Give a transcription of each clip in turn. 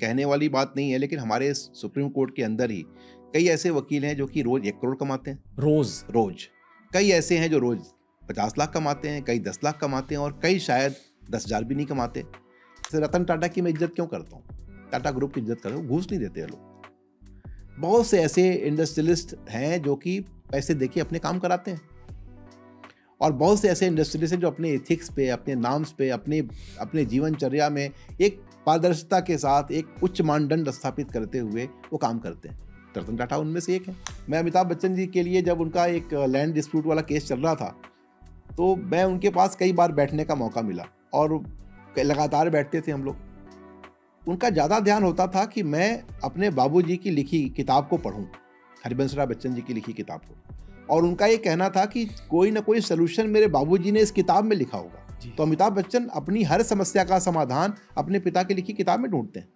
कहने वाली बात नहीं है लेकिन हमारे सुप्रीम कोर्ट के अंदर ही कई ऐसे वकील हैं जो कि रोज एक करोड़ कमाते हैं रोज रोज कई ऐसे हैं जो रोज पचास लाख कमाते हैं कई दस लाख कमाते हैं और कई शायद दस हज़ार भी नहीं कमाते जैसे रतन टाटा की मैं इज्जत क्यों करता हूँ टाटा ग्रुप की इज्जत करता हूँ घूस नहीं देते लोग बहुत से ऐसे इंडस्ट्रियलिस्ट हैं जो कि पैसे देके अपने काम कराते हैं और बहुत से ऐसे इंडस्ट्रियलिस्ट हैं जो अपने एथिक्स पे अपने नाम्स पे अपने अपने जीवनचर्या में एक पारदर्शिता के साथ एक उच्च मानदंड स्थापित करते हुए वो काम करते हैं रतन टाटा उनमें से एक है मैं अमिताभ बच्चन जी के लिए जब उनका एक लैंड डिस्प्यूट वाला केस चल रहा था तो मैं उनके पास कई बार बैठने का मौका मिला और लगातार बैठते थे हम लोग उनका ज़्यादा ध्यान होता था कि मैं अपने बाबू की लिखी किताब को पढ़ूँ हरिवंश राय बच्चन जी की लिखी किताब को और उनका ये कहना था कि कोई ना कोई सलूशन मेरे बाबूजी ने इस किताब में लिखा होगा तो अमिताभ बच्चन अपनी हर समस्या का समाधान अपने पिता की लिखी किताब में ढूंढते हैं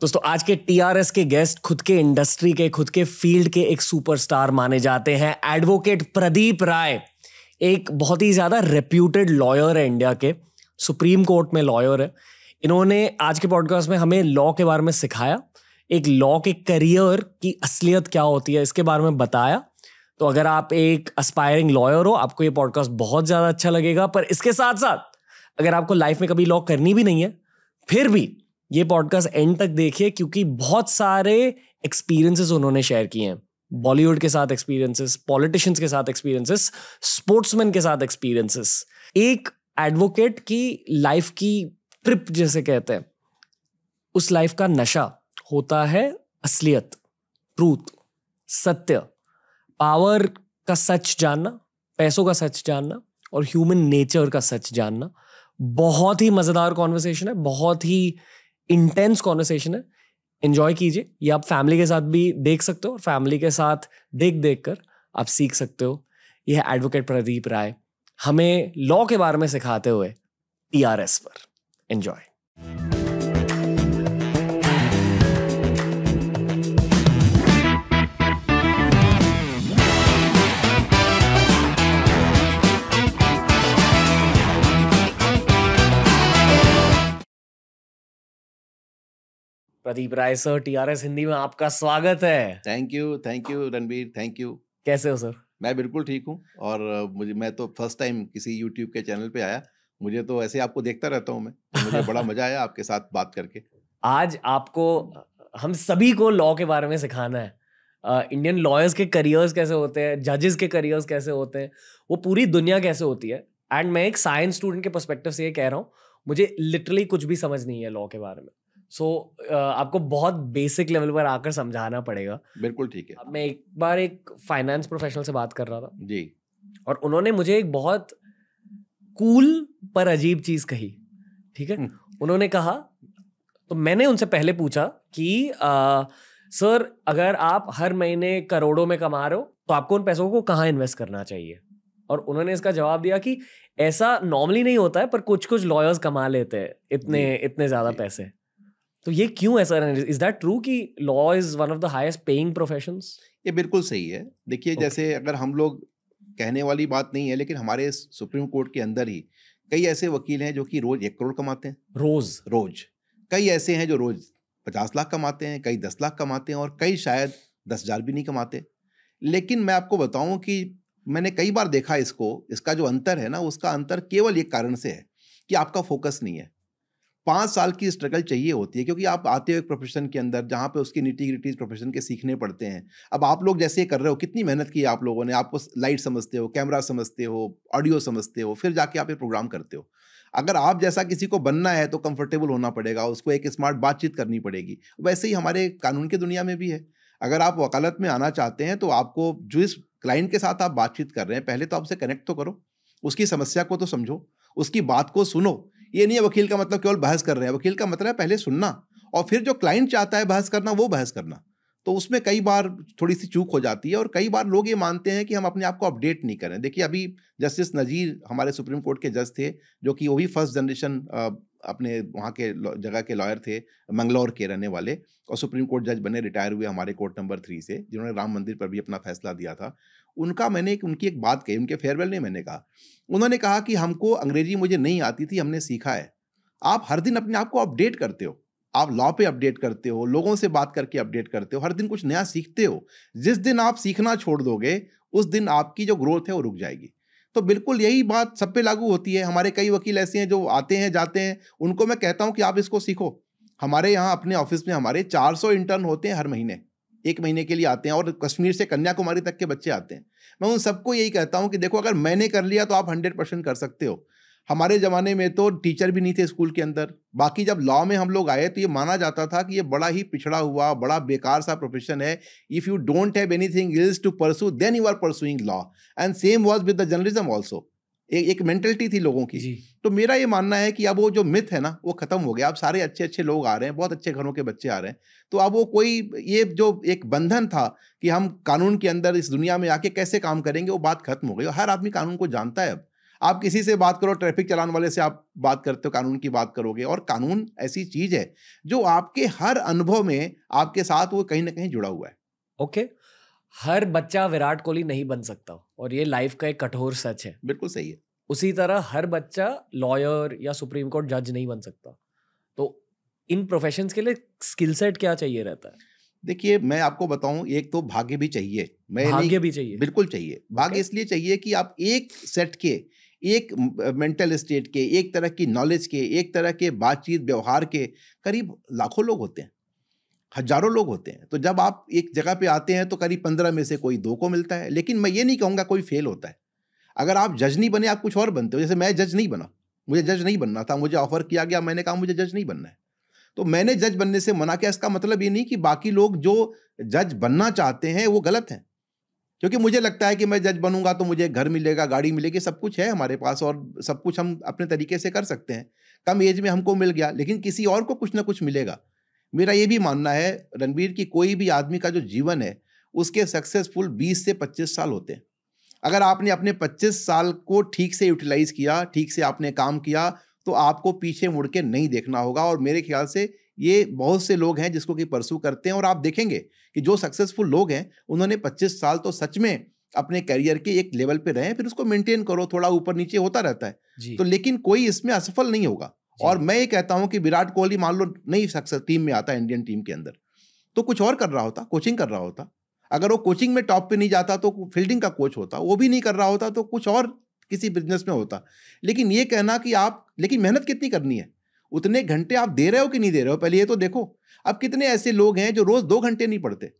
दोस्तों आज के टीआरएस के गेस्ट खुद के इंडस्ट्री के खुद के फील्ड के एक सुपरस्टार माने जाते हैं एडवोकेट प्रदीप राय एक बहुत ही ज़्यादा रेप्यूटेड लॉयर है इंडिया के सुप्रीम कोर्ट में लॉयर है इन्होंने आज के पॉडकास्ट में हमें लॉ के बारे में सिखाया एक लॉ के करियर की असलियत क्या होती है इसके बारे में बताया तो अगर आप एक अस्पायरिंग लॉयर हो आपको ये पॉडकास्ट बहुत ज़्यादा अच्छा लगेगा पर इसके साथ साथ अगर आपको लाइफ में कभी लॉ करनी भी नहीं है फिर भी ये पॉडकास्ट एंड तक देखिए क्योंकि बहुत सारे एक्सपीरियंसेस उन्होंने शेयर किए हैं बॉलीवुड के साथ एक्सपीरियंसेस पॉलिटिशियंस के साथ एक्सपीरियंसेस स्पोर्ट्समैन के साथ एक्सपीरियंसेस एक एडवोकेट की लाइफ की ट्रिप जैसे कहते हैं उस लाइफ का नशा होता है असलियत ट्रूथ सत्य पावर का सच जानना पैसों का सच जानना और ह्यूमन नेचर का सच जानना बहुत ही मज़ेदार कॉन्वर्सेशन है बहुत ही इंटेंस कॉन्वर्सेशन है इंजॉय कीजिए ये आप फैमिली के साथ भी देख सकते हो और फैमिली के साथ देख देख कर आप सीख सकते हो यह एडवोकेट प्रदीप राय हमें लॉ के बारे में सिखाते हुए टी आर एस पर enjoy Pradeep Rai sir TRS Hindi में आपका स्वागत है thank you thank you Ranbir thank you कैसे हो सर मैं बिल्कुल ठीक हूँ और मुझे मैं तो फर्स्ट टाइम किसी यूट्यूब के चैनल पे आया मुझे तो ऐसे आपको देखता रहता हूँ मैं तो मुझे बड़ा मजा आया आपके साथ बात करके आज आपको हम सभी को लॉ के बारे में सिखाना है इंडियन uh, लॉयर्स के करियर्स कैसे होते हैं जजेस के करियर्स कैसे होते हैं वो पूरी दुनिया कैसे होती है एंड मैं एक साइंस स्टूडेंट के परस्पेक्टिव से ये कह रहा हूँ मुझे लिटरली कुछ भी समझ नहीं है लॉ के बारे में सो so, uh, आपको बहुत बेसिक लेवल पर आकर समझाना पड़ेगा बिल्कुल ठीक है मैं एक बार एक फाइनेंस प्रोफेशनल से बात कर रहा था जी और उन्होंने मुझे एक बहुत कूल पर अजीब चीज कही ठीक है हम्म। उन्होंने कहा तो मैंने उनसे पहले पूछा कि आ, सर अगर आप हर महीने करोड़ों में कमा रहे हो तो आपको उन पैसों को कहाँ इन्वेस्ट करना चाहिए और उन्होंने इसका जवाब दिया कि ऐसा नॉर्मली नहीं होता है पर कुछ कुछ लॉयर्स कमा लेते हैं इतने इतने ज़्यादा पैसे तो ये क्यों ऐसा इज दैट ट्रू कि law is one of the highest paying profession ये बिल्कुल सही है देखिए okay. जैसे अगर हम लोग कहने वाली बात नहीं है लेकिन हमारे सुप्रीम कोर्ट के अंदर ही कई ऐसे वकील हैं जो कि रोज एक करोड़ कमाते हैं रोज रोज कई ऐसे हैं जो रोज पचास लाख कमाते हैं कई दस लाख कमाते हैं और कई शायद दस हजार भी नहीं कमाते लेकिन मैं आपको बताऊं कि मैंने कई बार देखा इसको इसका जो अंतर है ना उसका अंतर केवल एक कारण से है कि आपका फोकस नहीं है पाँच साल की स्ट्रगल चाहिए होती है क्योंकि आप आते हो एक प्रोफेशन के अंदर जहाँ पे उसकी नीति ग्रिटीज प्रोफेशन के सीखने पड़ते हैं अब आप लोग जैसे कर रहे हो कितनी मेहनत की आप लोगों ने आपको लाइट समझते हो कैमरा समझते हो ऑडियो समझते हो फिर जाके आप ये प्रोग्राम करते हो अगर आप जैसा किसी को बनना है तो कंफर्टेबल होना पड़ेगा उसको एक स्मार्ट बातचीत करनी पड़ेगी वैसे ही हमारे कानून की दुनिया में भी है अगर आप वकालत में आना चाहते हैं तो आपको जो इस क्लाइंट के साथ आप बातचीत कर रहे हैं पहले तो आपसे कनेक्ट तो करो उसकी समस्या को तो समझो उसकी बात को सुनो ये नहीं है वकील का मतलब केवल बहस कर रहे हैं वकील का मतलब है पहले सुनना और फिर जो क्लाइंट चाहता है बहस करना वो बहस करना तो उसमें कई बार थोड़ी सी चूक हो जाती है और कई बार लोग ये मानते हैं कि हम अपने आप को अपडेट नहीं करें देखिए अभी जस्टिस नज़ीर हमारे सुप्रीम कोर्ट के जज थे जो कि वो भी फर्स्ट जनरेशन अपने वहाँ के जगह के लॉयर थे मंगलौर के रहने वाले और सुप्रीम कोर्ट जज बने रिटायर हुए हमारे कोर्ट नंबर थ्री से जिन्होंने राम मंदिर पर भी अपना फैसला दिया था उनका मैंने एक उनकी एक बात कही उनके फेयरवेल ने मैंने कहा उन्होंने कहा कि हमको अंग्रेजी मुझे नहीं आती थी हमने सीखा है आप हर दिन अपने आप को अपडेट करते हो आप लॉ पे अपडेट करते हो लोगों से बात करके अपडेट करते हो हर दिन कुछ नया सीखते हो जिस दिन आप सीखना छोड़ दोगे उस दिन आपकी जो ग्रोथ है वो रुक जाएगी तो बिल्कुल यही बात सब पे लागू होती है हमारे कई वकील ऐसे हैं जो आते हैं जाते हैं उनको मैं कहता हूँ कि आप इसको सीखो हमारे यहाँ अपने ऑफिस में हमारे 400 इंटर्न होते हैं हर महीने एक महीने के लिए आते हैं और कश्मीर से कन्याकुमारी तक के बच्चे आते हैं मैं उन सबको यही कहता हूँ कि देखो अगर मैंने कर लिया तो आप हंड्रेड परसेंट कर सकते हो हमारे ज़माने में तो टीचर भी नहीं थे स्कूल के अंदर बाकी जब लॉ में हम लोग आए तो ये माना जाता था कि ये बड़ा ही पिछड़ा हुआ बड़ा बेकार सा प्रोफेशन है if you don't have anything else to pursue then you are pursuing law and same was with the journalism also एक एक मेंटलिटी थी लोगों की तो मेरा ये मानना है कि अब वो जो मिथ है ना वो खत्म हो गया अब सारे अच्छे अच्छे लोग आ रहे हैं बहुत अच्छे घरों के बच्चे आ रहे हैं तो अब वो कोई ये जो एक बंधन था कि हम कानून के अंदर इस दुनिया में आके कैसे काम करेंगे वो बात खत्म हो गई हर आदमी कानून को जानता है अब आप किसी से बात करो ट्रैफिक चलान वाले से आप बात करते हो कानून की बात करोगे और कानून ऐसी चीज़ है जो आपके हर अनुभव में आपके साथ वो कहीं ना कहीं जुड़ा हुआ है ओके okay. हर बच्चा विराट कोहली नहीं बन सकता और ये लाइफ का एक कठोर सच है बिल्कुल सही है उसी तरह हर बच्चा लॉयर या सुप्रीम कोर्ट जज नहीं बन सकता तो इन प्रोफेशन के लिए स्किल सेट क्या चाहिए रहता है देखिए मैं आपको बताऊं एक तो भाग्य भी चाहिए मैं भाग्य भी चाहिए बिल्कुल चाहिए भाग्य okay. इसलिए चाहिए कि आप एक सेट के एक मेंटल स्टेट के एक तरह की नॉलेज के एक तरह के बातचीत व्यवहार के करीब लाखों लोग होते हैं हजारों लोग होते हैं तो जब आप एक जगह पे आते हैं तो करीब पंद्रह में से कोई दो को मिलता है लेकिन मैं ये नहीं कहूँगा कोई फेल होता है अगर आप जज नहीं बने आप कुछ और बनते हो जैसे मैं जज नहीं बना मुझे जज नहीं बनना था मुझे ऑफर किया गया मैंने कहा मुझे जज नहीं बनना है तो मैंने जज बनने से मना किया इसका मतलब ये नहीं कि बाकी लोग जो जज बनना चाहते हैं वो गलत हैं क्योंकि मुझे लगता है कि मैं जज बनूंगा तो मुझे घर मिलेगा गाड़ी मिलेगी सब कुछ है हमारे पास और सब कुछ हम अपने तरीके से कर सकते हैं कम एज में हमको मिल गया लेकिन किसी और को कुछ ना कुछ मिलेगा मेरा ये भी मानना है रणबीर कि कोई भी आदमी का जो जीवन है उसके सक्सेसफुल 20 से 25 साल होते हैं अगर आपने अपने 25 साल को ठीक से यूटिलाइज किया ठीक से आपने काम किया तो आपको पीछे मुड़ के नहीं देखना होगा और मेरे ख्याल से ये बहुत से लोग हैं जिसको कि परसू करते हैं और आप देखेंगे कि जो सक्सेसफुल लोग हैं उन्होंने 25 साल तो सच में अपने करियर के एक लेवल पे रहें फिर उसको मेंटेन करो थोड़ा ऊपर नीचे होता रहता है तो लेकिन कोई इसमें असफल नहीं होगा और मैं ये कहता हूँ कि विराट कोहली मान लो नहीं सक्सेस टीम में आता इंडियन टीम के अंदर तो कुछ और कर रहा होता कोचिंग कर रहा होता अगर वो कोचिंग में टॉप पे नहीं जाता तो फील्डिंग का कोच होता वो भी नहीं कर रहा होता तो कुछ और किसी बिजनेस में होता लेकिन ये कहना कि आप लेकिन मेहनत कितनी करनी है उतने घंटे आप दे रहे हो कि नहीं दे रहे हो पहले ये तो देखो अब कितने ऐसे लोग हैं जो रोज़ दो घंटे नहीं पढ़ते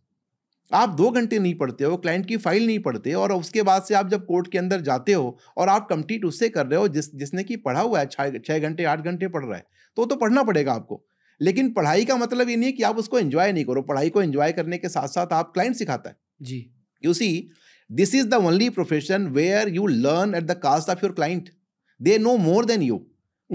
आप दो घंटे नहीं पढ़ते हो क्लाइंट की फाइल नहीं पढ़ते और उसके बाद से आप जब कोर्ट के अंदर जाते हो और आप कंप्लीट उससे कर रहे हो जिस जिसने कि पढ़ा हुआ है छः घंटे आठ घंटे पढ़ रहा है तो तो पढ़ना पड़ेगा आपको लेकिन पढ़ाई का मतलब ये नहीं है कि आप उसको एंजॉय नहीं करो पढ़ाई को एंजॉय करने के साथ साथ आप क्लाइंट सिखाता है जी you see this is the only profession where you learn at the cost of your client they know more than you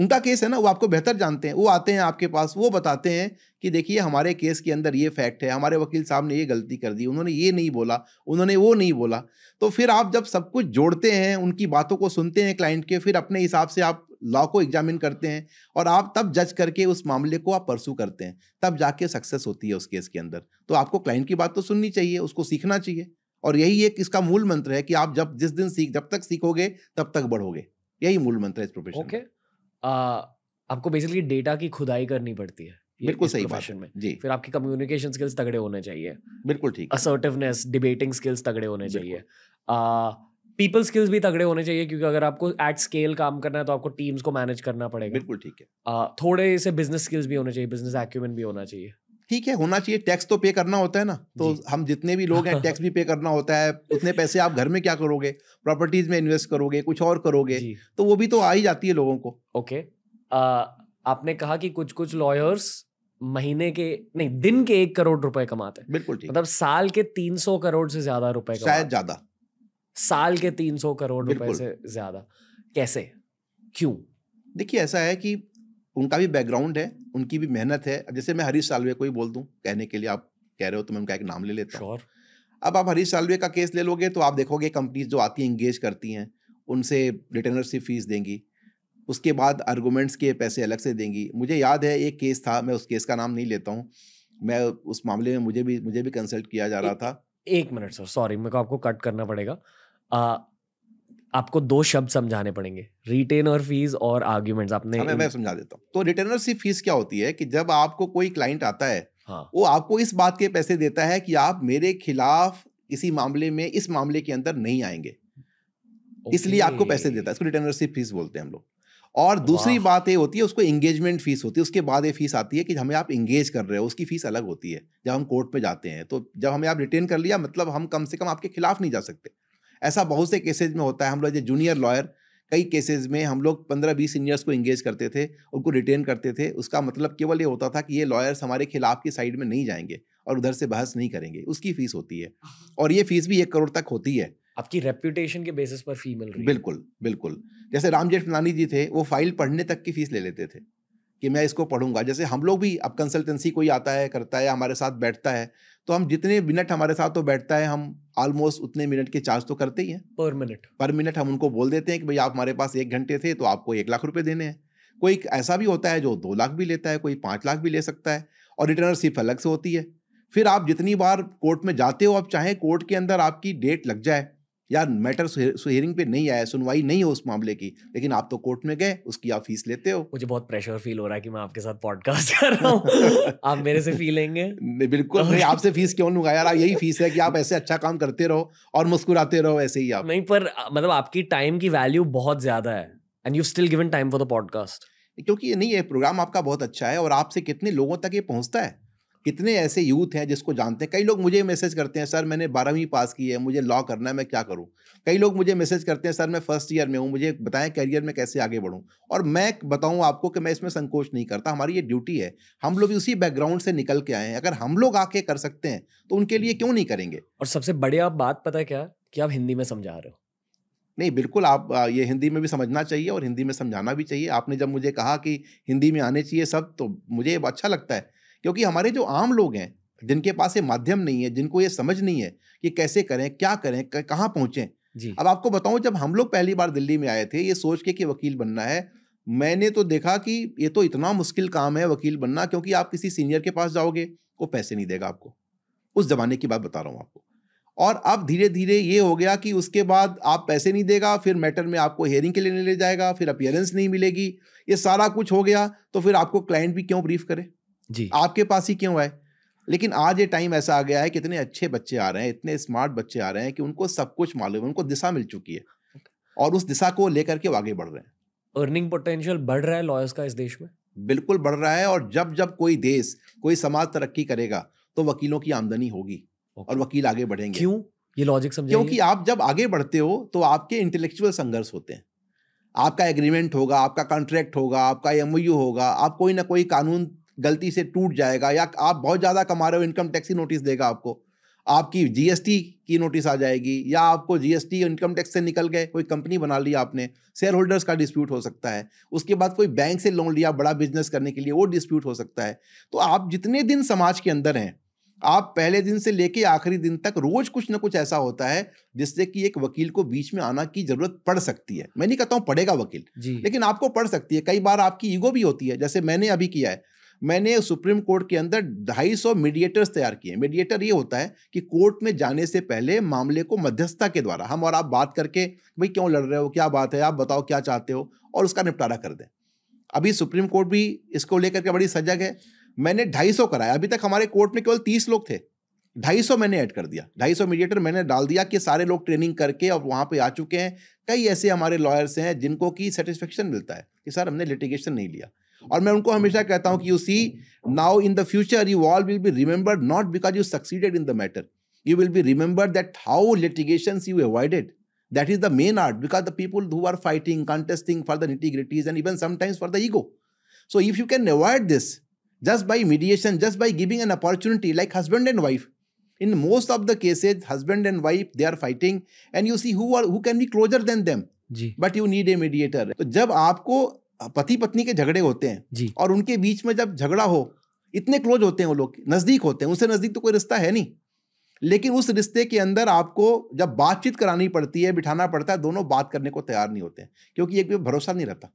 उनका केस है ना वो आपको बेहतर जानते हैं वो आते हैं आपके पास वो बताते हैं कि देखिए हमारे केस के अंदर ये फैक्ट है हमारे वकील साहब ने ये गलती कर दी उन्होंने ये नहीं बोला उन्होंने वो नहीं बोला तो फिर आप जब सब कुछ जोड़ते हैं उनकी बातों को सुनते हैं क्लाइंट के फिर अपने हिसाब से आप लॉ को एग्जामिन करते हैं और आप तब जज करके उस मामले को आप परसू करते हैं तब जाके सक्सेस होती है उस केस के अंदर तो आपको क्लाइंट की बात तो सुननी चाहिए उसको सीखना चाहिए और यही एक इसका मूल मंत्र है कि आप जब जिस दिन सीख जब तक सीखोगे तब तक बढ़ोगे यही मूल मंत्र है इस प्रोफेशन ओके okay. आपको बेसिकली डेटा की खुदाई करनी पड़ती है बिल्कुल सही फैशन में जी फिर आपकी कम्युनिकेशन स्किल्स तगड़े होने चाहिए बिल्कुल ठीक असर्टिवनेस डिबेटिंग स्किल्स तगड़े होने चाहिए पीपल स्किल्स भी तगड़े होने चाहिए क्योंकि अगर आपको एट स्केल काम करना है तो आपको टीम्स को मैनेज करना पड़ेगा बिल्कुल ठीक है आ, थोड़े से बिजनेस स्किल्स भी होने चाहिए बिजनेस एक्यूमेंट भी होना चाहिए ठीक है होना चाहिए टैक्स तो पे करना होता है ना तो हम जितने भी लोग हैं टैक्स भी पे करना होता है उतने पैसे आप घर में क्या करोगे प्रॉपर्टीज में इन्वेस्ट करोगे कुछ और करोगे तो वो भी तो आ ही जाती है लोगों को ओके आपने कहा कि कुछ कुछ लॉयर्स महीने के नहीं दिन के एक करोड़ रुपए कमाते हैं बिल्कुल मतलब साल के तीन सौ करोड़ से ज्यादा रुपए शायद ज्यादा साल के तीन सौ करोड़ रुपए से ज्यादा कैसे क्यों देखिए ऐसा है कि उनका भी बैकग्राउंड है उनकी भी मेहनत है जैसे मैं हरीश सालवे को ही बोल दूं कहने के लिए आप कह रहे हो तो मैं उनका एक नाम ले लेता हूँ sure. अब आप हरीश सालवे का केस ले लोगे तो आप देखोगे कंपनीज जो आती हैं इंगेज करती हैं उनसे रिटर्नरशिप फीस देंगी उसके बाद आर्गूमेंट्स के पैसे अलग से देंगी मुझे याद है एक केस था मैं उस केस का नाम नहीं लेता हूँ मैं उस मामले में मुझे भी मुझे भी कंसल्ट किया जा रहा था एक मिनट सर सॉरी मेरे को आपको कट करना पड़ेगा आ, आपको दो शब्द समझाने पड़ेंगे रिटेनर फीस और आर्ग्यूमेंट्स आपने हाँ, मैं, मैं समझा देता हूँ तो रिटेनर सी फीस क्या होती है कि जब आपको कोई क्लाइंट आता है हाँ। वो आपको इस बात के पैसे देता है कि आप मेरे खिलाफ इसी मामले में इस मामले के अंदर नहीं आएंगे इसलिए आपको पैसे देता है इसको सी फीस बोलते हैं हम लोग और दूसरी बात ये होती है उसको इंगेजमेंट फीस होती है उसके बाद ये फीस आती है कि हमें आप इंगेज कर रहे हो उसकी फीस अलग होती है जब हम कोर्ट पे जाते हैं तो जब हमें आप रिटेन कर लिया मतलब हम कम से कम आपके खिलाफ नहीं जा सकते ऐसा बहुत से केसेज में होता है हम लोग जो जूनियर लॉयर कई केसेस में हम लोग पंद्रह बीस सीनियर्स को इंगेज करते थे उनको रिटेन करते थे उसका मतलब केवल ये होता था कि ये लॉयर्स हमारे खिलाफ की साइड में नहीं जाएंगे और उधर से बहस नहीं करेंगे उसकी फीस होती है हाँ। और ये फीस भी एक करोड़ तक होती है आपकी रेप्यूटेशन के बेसिस पर फी मिल रही बिल्कुल बिल्कुल जैसे जेठ मलानी जी थे वो फाइल पढ़ने तक की फीस ले लेते थे कि मैं इसको पढ़ूंगा जैसे हम लोग भी अब कंसल्टेंसी कोई आता है करता है हमारे साथ बैठता है तो हम जितने मिनट हमारे साथ तो बैठता है हम ऑलमोस्ट उतने मिनट के चार्ज तो करते ही हैं पर मिनट पर मिनट हम उनको बोल देते हैं कि भाई आप हमारे पास एक घंटे थे तो आपको एक लाख रुपये देने हैं कोई ऐसा भी होता है जो दो लाख भी लेता है कोई पाँच लाख भी ले सकता है और रिटर्नर सिर्फ अलग से होती है फिर आप जितनी बार कोर्ट में जाते हो आप चाहें कोर्ट के अंदर आपकी डेट लग जाए यार मैटर सुहेरिंग पे नहीं आया सुनवाई नहीं हो उस मामले की लेकिन आप तो कोर्ट में गए उसकी आप फीस लेते हो मुझे बहुत प्रेशर फील हो रहा है कि मैं आपके साथ पॉडकास्ट कर रहा हूँ आप मेरे से फील लेंगे नहीं बिल्कुल नहीं आपसे फीस क्यों लूंगा यार यही फीस है कि आप ऐसे अच्छा काम करते रहो और मुस्कुराते रहो ऐसे ही आप नहीं पर मतलब आपकी टाइम की वैल्यू बहुत ज्यादा है and you still given time for the podcast क्योंकि नहीं है प्रोग्राम आपका बहुत अच्छा है और आपसे कितने लोगों तक ये पहुंचता है कितने ऐसे यूथ हैं जिसको जानते हैं कई लोग मुझे मैसेज करते हैं सर मैंने बारहवीं पास की है मुझे लॉ करना है मैं क्या करूं कई लोग मुझे मैसेज करते हैं सर मैं फर्स्ट ईयर में हूं मुझे बताएं करियर में कैसे आगे बढ़ूं और मैं बताऊं आपको कि मैं इसमें संकोच नहीं करता हमारी ये ड्यूटी है हम लोग उसी बैकग्राउंड से निकल के आए हैं अगर हम लोग आके कर सकते हैं तो उनके लिए क्यों नहीं करेंगे और सबसे बढ़िया बात पता क्या कि आप हिंदी में समझा रहे हो नहीं बिल्कुल आप ये हिंदी में भी समझना चाहिए और हिंदी में समझाना भी चाहिए आपने जब मुझे कहा कि हिंदी में आने चाहिए सब तो मुझे अच्छा लगता है क्योंकि हमारे जो आम लोग हैं जिनके पास ये माध्यम नहीं है जिनको ये समझ नहीं है कि कैसे करें क्या करें कहाँ पहुँचें जी अब आपको बताऊँ जब हम लोग पहली बार दिल्ली में आए थे ये सोच के कि वकील बनना है मैंने तो देखा कि ये तो इतना मुश्किल काम है वकील बनना क्योंकि आप किसी सीनियर के पास जाओगे वो पैसे नहीं देगा आपको उस ज़माने की बात बता रहा हूँ आपको और अब धीरे धीरे ये हो गया कि उसके बाद आप पैसे नहीं देगा फिर मैटर में आपको हेयरिंग के लिए ले जाएगा फिर अपियरेंस नहीं मिलेगी ये सारा कुछ हो गया तो फिर आपको क्लाइंट भी क्यों ब्रीफ करे जी आपके पास ही क्यों है लेकिन आज ये टाइम ऐसा आ गया है कि इतने अच्छे बच्चे आ रहे हैं इतने स्मार्ट बच्चे आ रहे हैं कि उनको सब कुछ मालूम है उनको दिशा मिल चुकी है और उस दिशा को लेकर के आगे बढ़ रहे हैं अर्निंग पोटेंशियल बढ़ रहा है लॉयर्स का इस देश में बिल्कुल बढ़ रहा है और जब जब कोई देश कोई समाज तरक्की करेगा तो वकीलों की आमदनी होगी okay. और वकील आगे बढ़ेंगे क्यों ये लॉजिक समझ क्योंकि आप जब आगे बढ़ते हो तो आपके इंटेलेक्चुअल संघर्ष होते हैं आपका एग्रीमेंट होगा आपका कॉन्ट्रैक्ट होगा आपका एम होगा आप कोई ना कोई कानून गलती से टूट जाएगा या आप बहुत ज़्यादा कमा रहे हो इनकम टैक्स ही नोटिस देगा आपको आपकी जीएसटी की नोटिस आ जाएगी या आपको जीएसटी इनकम टैक्स से निकल गए कोई कंपनी बना ली आपने शेयर होल्डर्स का डिस्प्यूट हो सकता है उसके बाद कोई बैंक से लोन लिया बड़ा बिजनेस करने के लिए वो डिस्प्यूट हो सकता है तो आप जितने दिन समाज के अंदर हैं आप पहले दिन से लेके आखिरी दिन तक रोज कुछ ना कुछ ऐसा होता है जिससे कि एक वकील को बीच में आना की जरूरत पड़ सकती है मैं नहीं कहता हूँ पड़ेगा वकील लेकिन आपको पड़ सकती है कई बार आपकी ईगो भी होती है जैसे मैंने अभी किया है मैंने सुप्रीम कोर्ट के अंदर ढाई सौ मीडिएटर्स तैयार किए मीडिएटर ये होता है कि कोर्ट में जाने से पहले मामले को मध्यस्थता के द्वारा हम और आप बात करके भाई क्यों लड़ रहे हो क्या बात है आप बताओ क्या चाहते हो और उसका निपटारा कर दें अभी सुप्रीम कोर्ट भी इसको लेकर के बड़ी सजग है मैंने ढाई सौ कराया अभी तक हमारे कोर्ट में केवल तीस लोग थे ढाई सौ मैंने ऐड कर दिया ढाई सौ मीडिएटर मैंने डाल दिया कि सारे लोग ट्रेनिंग करके और वहाँ पे आ चुके हैं कई ऐसे हमारे लॉयर्स हैं जिनको कि सेटिस्फेक्शन मिलता है कि सर हमने लिटिगेशन नहीं लिया और मैं उनको हमेशा कहता हूं कि you see now in the future you all will be remembered not because you succeeded in the matter you will be remembered that how litigation you avoided that is the main art because the people who are fighting contesting for the integrities and even sometimes for the ego so if you can avoid this just by mediation just by giving an opportunity like husband and wife in most of the cases husband and wife they are fighting and you see who can be closer than them जी but you need a mediator जब आपको पति पत्नी के झगड़े होते हैं जी और उनके बीच में जब झगड़ा हो इतने क्लोज होते हैं वो लोग नज़दीक होते हैं उनसे नज़दीक तो कोई रिश्ता है नहीं लेकिन उस रिश्ते के अंदर आपको जब बातचीत करानी पड़ती है बिठाना पड़ता है दोनों बात करने को तैयार नहीं होते हैं क्योंकि एक भी भरोसा नहीं रहता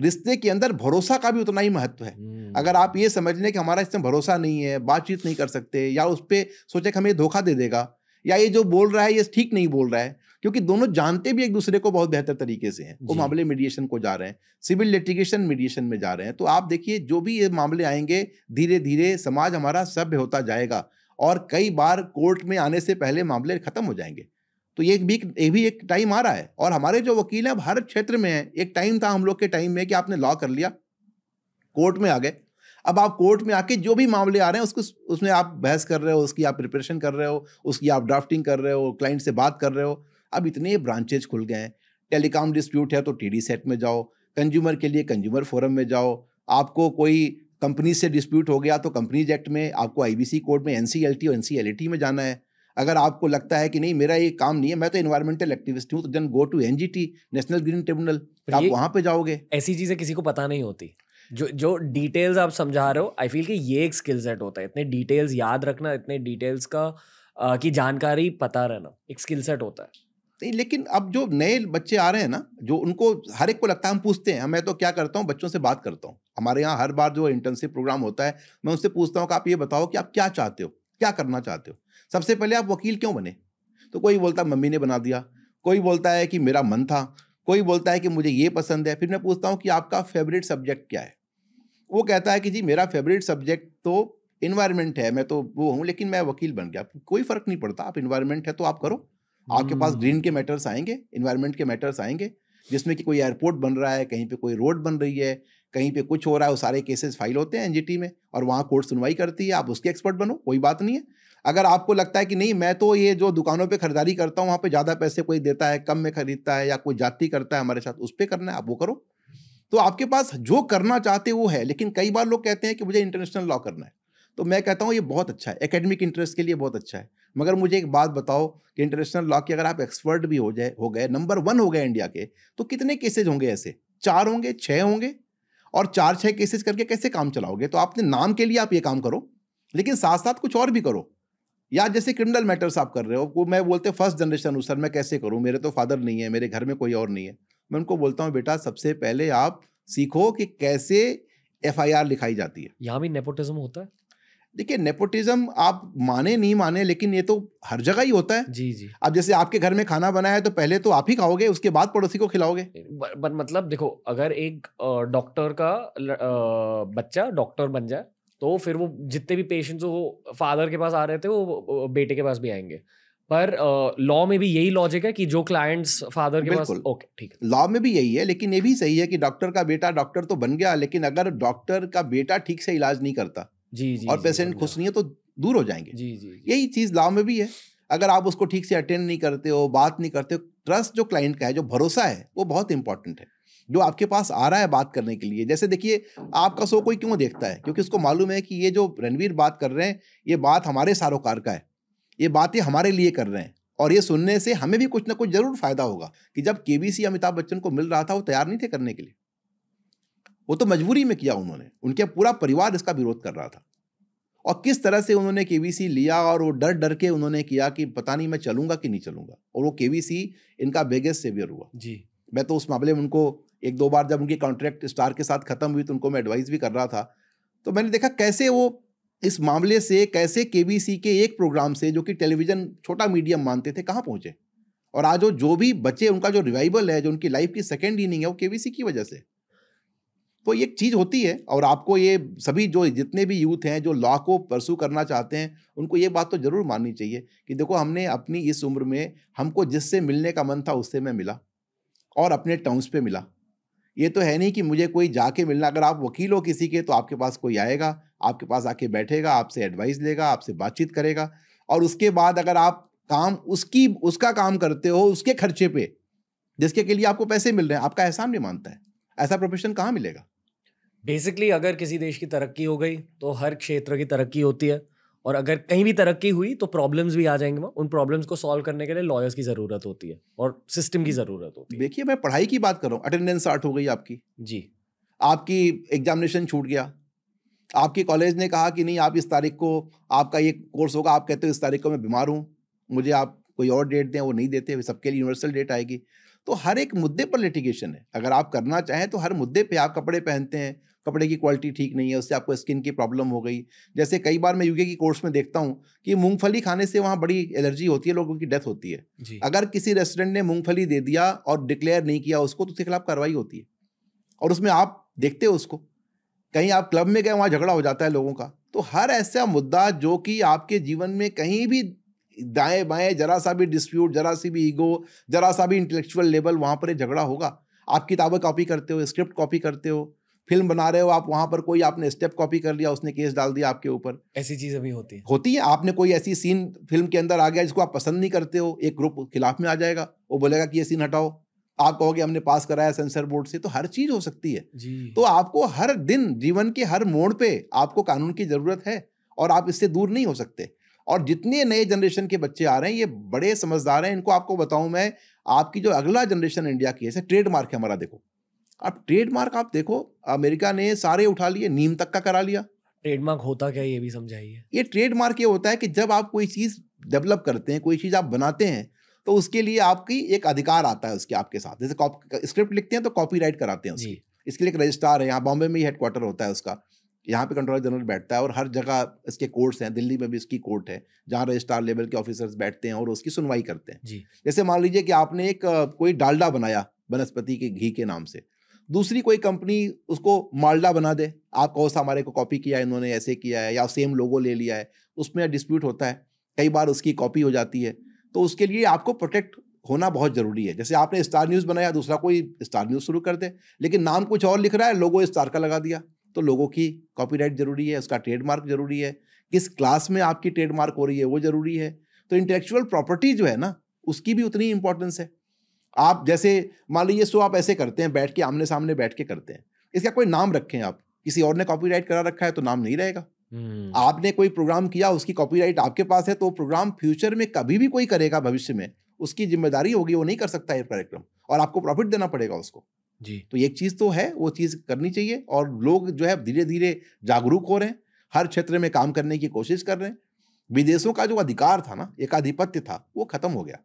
रिश्ते के अंदर भरोसा का भी उतना ही महत्व है हम्म। अगर आप ये समझ लें कि हमारा इसमें भरोसा नहीं है बातचीत नहीं कर सकते या उस पर सोचे कि हमें धोखा दे देगा या ये जो बोल रहा है ये ठीक नहीं बोल रहा है क्योंकि दोनों जानते भी एक दूसरे को बहुत बेहतर तरीके से हैं वो मामले मीडिएशन को जा रहे हैं सिविल लिटिगेशन मीडिएशन में जा रहे हैं तो आप देखिए जो भी ये मामले आएंगे धीरे धीरे समाज हमारा सभ्य होता जाएगा और कई बार कोर्ट में आने से पहले मामले खत्म हो जाएंगे तो ये भी ये भी एक टाइम आ रहा है और हमारे जो वकील हैं हर क्षेत्र में है एक टाइम था हम लोग के टाइम में कि आपने लॉ कर लिया कोर्ट में आ गए अब आप कोर्ट में आके जो भी मामले आ रहे हैं उसको उसमें आप बहस कर रहे हो उसकी आप प्रिपरेशन कर रहे हो उसकी आप ड्राफ्टिंग कर रहे हो क्लाइंट से बात कर रहे हो अब इतने ब्रांचेज खुल गए हैं टेलीकॉम डिस्प्यूट है तो टी सेट में जाओ कंज्यूमर के लिए कंज्यूमर फोरम में जाओ आपको कोई कंपनी से डिस्प्यूट हो गया तो कंपनीज एक्ट में आपको आईबीसी कोड में एन और एन में जाना है अगर आपको लगता है कि नहीं मेरा ये काम नहीं है मैं तो इन्वायरमेंटल एक्टिविस्ट हूँ तो जन go to NGT national green tribunal आप वहां पे जाओगे ऐसी चीजें किसी को पता नहीं होती जो जो डिटेल्स आप समझा रहे हो आई फील कि ये एक स्किल सेट होता है इतने डिटेल्स याद रखना इतने डिटेल्स का आ, की जानकारी पता रहना एक स्किल सेट होता है लेकिन अब जो नए बच्चे आ रहे हैं ना जो उनको हर एक को लगता है हम पूछते हैं मैं तो क्या करता हूँ बच्चों से बात करता हूँ हमारे यहाँ हर बार जो इंटर्नशिप प्रोग्राम होता है मैं उनसे पूछता हूँ कि आप ये बताओ कि आप क्या चाहते हो क्या करना चाहते हो सबसे पहले आप वकील क्यों बने तो कोई बोलता मम्मी ने बना दिया कोई बोलता है कि मेरा मन था कोई बोलता है कि मुझे ये पसंद है फिर मैं पूछता हूँ कि आपका फेवरेट सब्जेक्ट क्या है वो कहता है कि जी मेरा फेवरेट सब्जेक्ट तो इन्वायरमेंट है मैं तो वो हूँ लेकिन मैं वकील बन गया कोई फ़र्क नहीं पड़ता आप इन्वायरमेंट है तो आप करो आपके पास हम्म। ग्रीन के मैटर्स आएंगे इन्वायरमेंट के मैटर्स आएंगे जिसमें कि कोई एयरपोर्ट बन रहा है कहीं पे कोई रोड बन रही है कहीं पे कुछ हो रहा है वो सारे केसेस फाइल होते हैं एनजीटी में और वहाँ कोर्ट सुनवाई करती है आप उसके एक्सपर्ट बनो कोई बात नहीं है अगर आपको लगता है कि नहीं मैं तो ये जो दुकानों पे खरीदारी करता हूँ वहाँ पे ज़्यादा पैसे कोई देता है कम में खरीदता है या कोई जाति करता है हमारे साथ उस पर करना है आप वो करो तो आपके पास जो करना चाहते वो है लेकिन कई बार लोग कहते हैं कि मुझे इंटरनेशनल लॉ करना है तो मैं कहता हूँ ये बहुत अच्छा है एकेडमिक इंटरेस्ट के लिए बहुत अच्छा है मगर मुझे एक बात बताओ कि इंटरनेशनल लॉ के अगर आप एक्सपर्ट भी हो जाए हो गए नंबर वन हो गए इंडिया के तो कितने केसेज होंगे ऐसे चार होंगे छः होंगे और चार छः केसेज करके कैसे काम चलाओगे तो आपने नाम के लिए आप ये काम करो लेकिन साथ साथ कुछ और भी करो या जैसे क्रिमिनल मैटर्स आप कर रहे हो वो मैं बोलते फर्स्ट जनरेशन हूँ सर मैं कैसे करूँ मेरे तो फादर नहीं है मेरे घर में कोई और नहीं है मैं उनको बोलता हूँ बेटा सबसे पहले आप सीखो कि कैसे एफ लिखाई जाती है यहाँ भी नेपोटिज्म होता है देखिए नेपोटिज्म आप माने नहीं माने लेकिन ये तो हर जगह ही होता है जी जी अब जैसे आपके घर में खाना बना है तो पहले तो आप ही खाओगे उसके बाद पड़ोसी को खिलाओगे ब, मतलब देखो अगर एक डॉक्टर का बच्चा डॉक्टर बन जाए तो फिर वो जितने भी पेशेंट्स वो फादर के पास आ रहे थे वो बेटे के पास भी आएंगे पर लॉ में भी यही लॉजिक है कि जो क्लाइंट्स फादर के पास ओके ठीक लॉ में भी यही है लेकिन ये भी सही है कि डॉक्टर का बेटा डॉक्टर तो बन गया लेकिन अगर डॉक्टर का बेटा ठीक से इलाज नहीं करता जी जी और पेशेंट खुश नहीं है तो दूर हो जाएंगे जी जी, यही चीज लाभ में भी है अगर आप उसको ठीक से अटेंड नहीं करते हो बात नहीं करते हो ट्रस्ट जो क्लाइंट का है जो भरोसा है वो बहुत इंपॉर्टेंट है जो आपके पास आ रहा है बात करने के लिए जैसे देखिए आपका शो कोई क्यों देखता है क्योंकि उसको मालूम है कि ये जो रणवीर बात कर रहे हैं ये बात हमारे सारोकार का है ये बात ये हमारे लिए कर रहे हैं और ये सुनने से हमें भी कुछ ना कुछ जरूर फायदा होगा कि जब के बी सी अमिताभ बच्चन को मिल रहा था वो तैयार नहीं थे करने के लिए वो तो मजबूरी में किया उन्होंने उनके पूरा परिवार इसका विरोध कर रहा था और किस तरह से उन्होंने के लिया और वो डर डर के उन्होंने किया कि पता नहीं मैं चलूंगा कि नहीं चलूंगा और वो के इनका बेगेस्ट सेवियर हुआ जी मैं तो उस मामले में उनको एक दो बार जब उनकी कॉन्ट्रैक्ट स्टार के साथ खत्म हुई तो उनको मैं एडवाइस भी कर रहा था तो मैंने देखा कैसे वो इस मामले से कैसे के के एक प्रोग्राम से जो कि टेलीविज़न छोटा मीडियम मानते थे कहाँ पहुँचे और आज वो जो भी बचे उनका जो रिवाइवल है जो उनकी लाइफ की सेकेंड इनिंग है वो के की वजह से तो एक चीज़ होती है और आपको ये सभी जो जितने भी यूथ हैं जो लॉ को परसू करना चाहते हैं उनको ये बात तो ज़रूर माननी चाहिए कि देखो हमने अपनी इस उम्र में हमको जिससे मिलने का मन था उससे मैं मिला और अपने टर्म्स पे मिला ये तो है नहीं कि मुझे कोई जाके मिलना अगर आप वकील हो किसी के तो आपके पास कोई आएगा आपके पास आके बैठेगा आपसे एडवाइस लेगा आपसे बातचीत करेगा और उसके बाद अगर आप काम उसकी उसका काम करते हो उसके खर्चे पे जिसके के लिए आपको पैसे मिल रहे हैं आपका एहसान भी मानता है ऐसा प्रोफेशन कहाँ मिलेगा बेसिकली अगर किसी देश की तरक्की हो गई तो हर क्षेत्र की तरक्की होती है और अगर कहीं भी तरक्की हुई तो प्रॉब्लम्स भी आ जाएंगे वहाँ उन प्रॉब्लम्स को सॉल्व करने के लिए लॉयर्स की ज़रूरत होती है और सिस्टम की हम्म। ज़रूरत होती है देखिए मैं पढ़ाई की बात कर रहा हूँ अटेंडेंस स्टार्ट हो गई आपकी जी आपकी एग्जामिनेशन छूट गया आपके कॉलेज ने कहा कि नहीं आप इस तारीख को आपका ये कोर्स होगा आप कहते हो इस तारीख को मैं बीमार हूँ मुझे आप कोई और डेट दें वो नहीं देते सबके लिए यूनिवर्सल डेट आएगी तो हर एक मुद्दे पर लिटिगेशन है अगर आप करना चाहें तो हर मुद्दे पे आप कपड़े पहनते हैं कपड़े की क्वालिटी ठीक नहीं है उससे आपको स्किन की प्रॉब्लम हो गई जैसे कई बार मैं यूके की कोर्स में देखता हूँ कि मूंगफली खाने से वहाँ बड़ी एलर्जी होती है लोगों की डेथ होती है अगर किसी रेस्टोरेंट ने मूंगफली दे दिया और डिक्लेयर नहीं किया उसको तो उसके खिलाफ कार्रवाई होती है और उसमें आप देखते हो उसको कहीं आप क्लब में गए वहाँ झगड़ा हो जाता है लोगों का तो हर ऐसा मुद्दा जो कि आपके जीवन में कहीं भी दाएं बाएं जरा सा भी डिस्प्यूट जरा सी भी ईगो जरा सा भी इंटेलेक्चुअल लेवल वहाँ पर झगड़ा होगा आप किताबें कॉपी करते हो स्क्रिप्ट कॉपी करते हो फिल्म बना रहे हो आप वहां पर कोई आपने स्टेप कॉपी कर लिया उसने केस डाल दिया आपके ऊपर ऐसी चीज अभी होती है होती है आपने कोई ऐसी सीन फिल्म के अंदर आ गया जिसको आप पसंद नहीं करते हो एक ग्रुप खिलाफ में आ जाएगा वो बोलेगा कि ये सीन हटाओ आप कहोगे हमने पास कराया सेंसर बोर्ड से तो हर चीज हो सकती है तो आपको हर दिन जीवन के हर मोड़ पे आपको कानून की जरूरत है और आप इससे दूर नहीं हो सकते और जितने नए जनरेशन के बच्चे आ रहे हैं ये बड़े समझदार हैं इनको आपको बताऊं मैं आपकी जो अगला जनरेशन इंडिया की है ट्रेडमार्क है हमारा देखो अब ट्रेडमार्क आप देखो अमेरिका ने सारे उठा लिए नीम तक का करा लिया ट्रेडमार्क होता क्या ये भी समझाइए ये ट्रेडमार्क ये होता है कि जब आप कोई चीज़ डेवलप करते हैं कोई चीज़ आप बनाते हैं तो उसके लिए आपकी एक अधिकार आता है उसके आपके साथ जैसे स्क्रिप्ट लिखते हैं तो राइट कराते हैं उसकी इसके लिए एक रजिस्ट्रार है यहाँ बॉम्बे में ही हेडक्वार्टर होता है उसका यहाँ पे कंट्रोलर जनरल बैठता है और हर जगह इसके कोर्ट्स हैं दिल्ली में भी इसकी कोर्ट है जहाँ रजिस्ट्रार लेवल के ऑफिसर्स बैठते हैं और उसकी सुनवाई करते हैं जी जैसे मान लीजिए कि आपने एक कोई डालडा बनाया वनस्पति के घी के नाम से दूसरी कोई कंपनी उसको माल्डा बना दे आप कहो हमारे को कॉपी किया है इन्होंने ऐसे किया है या सेम लोगो ले लिया है उसमें डिस्प्यूट होता है कई बार उसकी कॉपी हो जाती है तो उसके लिए आपको प्रोटेक्ट होना बहुत जरूरी है जैसे आपने स्टार न्यूज़ बनाया दूसरा कोई स्टार न्यूज़ शुरू कर दे लेकिन नाम कुछ और लिख रहा है लोगो स्टार का लगा दिया तो लोगों की कॉपीराइट जरूरी है उसका ट्रेडमार्क जरूरी है किस क्लास में आपकी ट्रेडमार्क हो रही है वो जरूरी है तो इंटेलेक्चुअल प्रॉपर्टी जो है ना उसकी भी उतनी इंपॉर्टेंस है आप जैसे मान लीजिए सो आप ऐसे करते हैं बैठ के आमने सामने बैठ के करते हैं इसका कोई नाम रखें आप किसी और ने कॉपी करा रखा है तो नाम नहीं रहेगा hmm. आपने कोई प्रोग्राम किया उसकी कॉपीराइट आपके पास है तो प्रोग्राम फ्यूचर में कभी भी कोई करेगा भविष्य में उसकी जिम्मेदारी होगी वो नहीं कर सकता है कार्यक्रम और आपको प्रॉफिट देना पड़ेगा उसको जी तो एक चीज़ तो है वो चीज़ करनी चाहिए और लोग जो है धीरे धीरे जागरूक हो रहे हैं हर क्षेत्र में काम करने की कोशिश कर रहे हैं विदेशों का जो अधिकार था ना एकाधिपत्य था वो खत्म हो गया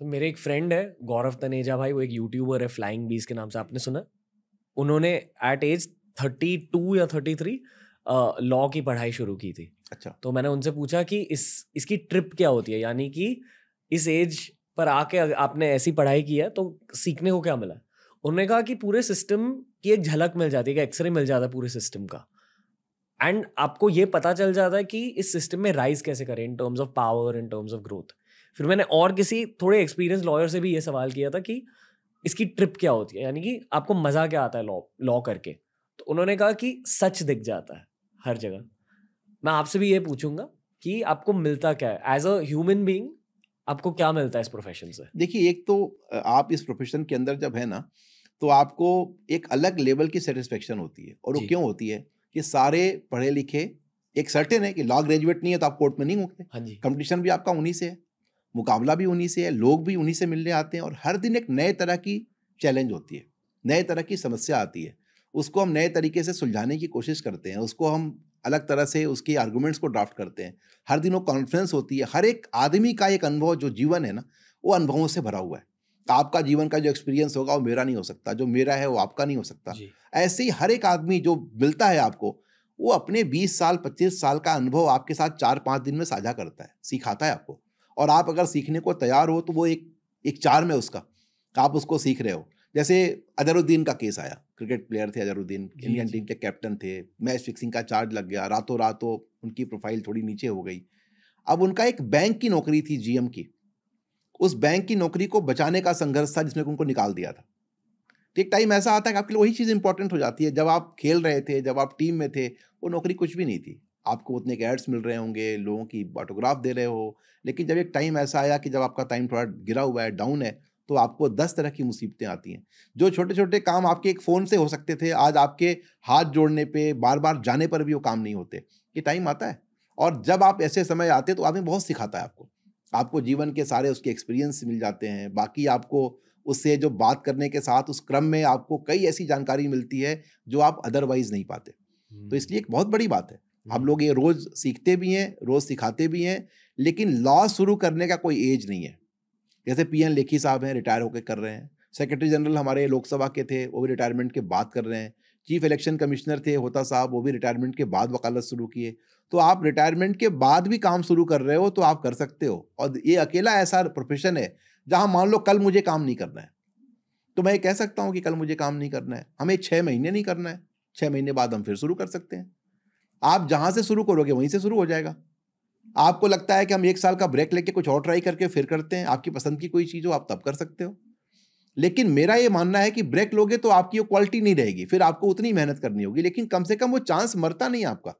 तो मेरे एक फ्रेंड है गौरव तनेजा भाई वो एक यूट्यूबर है फ्लाइंग बीज के नाम से आपने सुना उन्होंने एट एज थर्टी टू या थर्टी थ्री लॉ की पढ़ाई शुरू की थी अच्छा तो मैंने उनसे पूछा कि इस इसकी ट्रिप क्या होती है यानी कि इस एज पर आके आपने ऐसी पढ़ाई की है तो सीखने को क्या मिला उन्होंने कहा कि पूरे सिस्टम की एक झलक मिल जाती है एक एक्सरे मिल जाता है पूरे सिस्टम का एंड आपको ये पता चल जाता है कि इस सिस्टम में राइज कैसे करें in terms of power in terms of growth फिर मैंने और किसी थोड़े एक्सपीरियंस लॉयर से भी ये सवाल किया था कि इसकी ट्रिप क्या होती है यानी कि आपको मज़ा क्या आता है लॉ लॉ करके तो उन्होंने कहा कि सच दिख जाता है हर जगह मैं आपसे भी ये पूछूंगा कि आपको मिलता क्या है एज अ ह्यूमन बींग आपको क्या मिलता है इस प्रोफेशन से देखिए एक तो आप इस प्रोफेशन के अंदर जब है ना तो आपको एक अलग लेवल की सेटिस्फेक्शन होती है और वो क्यों होती है कि सारे पढ़े लिखे एक सर्टेन है कि लॉ ग्रेजुएट नहीं है तो आप कोर्ट में नहीं होंगे हाँ जी कंपटीशन भी आपका उन्हीं से है मुकाबला भी उन्हीं से है लोग भी उन्हीं से मिलने आते हैं और हर दिन एक नए तरह की चैलेंज होती है नए तरह की समस्या आती है उसको हम नए तरीके से सुलझाने की कोशिश करते हैं उसको हम अलग तरह से उसकी आर्गूमेंट्स को ड्राफ्ट करते हैं हर दिन वो कॉन्फ्रेंस होती है हर एक आदमी का एक अनुभव जो जीवन है ना वो अनुभवों से भरा हुआ है आपका जीवन का जो एक्सपीरियंस होगा वो मेरा नहीं हो सकता जो मेरा है वो आपका नहीं हो सकता ऐसे ही हर एक आदमी जो मिलता है आपको वो अपने 20 साल 25 साल का अनुभव आपके साथ चार पाँच दिन में साझा करता है सिखाता है आपको और आप अगर सीखने को तैयार हो तो वो एक एक चार में उसका आप उसको सीख रहे हो जैसे अजहरुद्दीन का केस आया क्रिकेट प्लेयर थे अजहरुद्दीन इंडियन टीम के कैप्टन थे मैच फिक्सिंग का चार्ज लग गया रातों रातों उनकी प्रोफाइल थोड़ी नीचे हो गई अब उनका एक बैंक की नौकरी थी जीएम की उस बैंक की नौकरी को बचाने का संघर्ष था जिसमें उनको निकाल दिया था तो एक टाइम ऐसा आता है कि आपके लिए वही चीज़ इंपॉर्टेंट हो जाती है जब आप खेल रहे थे जब आप टीम में थे वो नौकरी कुछ भी नहीं थी आपको उतने के एड्स मिल रहे होंगे लोगों की ऑटोग्राफ दे रहे हो लेकिन जब एक टाइम ऐसा आया कि जब आपका टाइम थोड़ा गिरा हुआ है डाउन है तो आपको दस तरह की मुसीबतें आती हैं जो छोटे छोटे काम आपके एक फ़ोन से हो सकते थे आज आपके हाथ जोड़ने पे बार बार जाने पर भी वो काम नहीं होते ये टाइम आता है और जब आप ऐसे समय आते तो आपने बहुत सिखाता है आपको आपको जीवन के सारे उसके एक्सपीरियंस मिल जाते हैं बाकी आपको उससे जो बात करने के साथ उस क्रम में आपको कई ऐसी जानकारी मिलती है जो आप अदरवाइज नहीं पाते तो इसलिए एक बहुत बड़ी बात है हम लोग ये रोज़ सीखते भी हैं रोज़ सिखाते भी हैं लेकिन लॉ शुरू करने का कोई एज नहीं है जैसे पी एन लेखी साहब हैं रिटायर होकर कर रहे हैं सेक्रेटरी जनरल हमारे लोकसभा के थे वो भी रिटायरमेंट के बाद कर रहे हैं चीफ इलेक्शन कमिश्नर थे होता साहब वो भी रिटायरमेंट के बाद वकालत शुरू किए तो आप रिटायरमेंट के बाद भी काम शुरू कर रहे हो तो आप कर सकते हो और ये अकेला ऐसा प्रोफेशन है जहाँ मान लो कल मुझे काम नहीं करना है तो मैं ये कह सकता हूँ कि कल मुझे काम नहीं करना है हमें छः महीने नहीं करना है छः महीने बाद हम फिर शुरू कर सकते हैं आप जहां से शुरू करोगे वहीं से शुरू हो जाएगा आपको लगता है कि हम एक साल का ब्रेक लेके कुछ और ट्राई करके फिर करते हैं आपकी पसंद की कोई चीज़ हो आप तब कर सकते हो लेकिन मेरा ये मानना है कि ब्रेक लोगे तो आपकी वो क्वालिटी नहीं रहेगी फिर आपको उतनी मेहनत करनी होगी लेकिन कम से कम वो चांस मरता नहीं आपका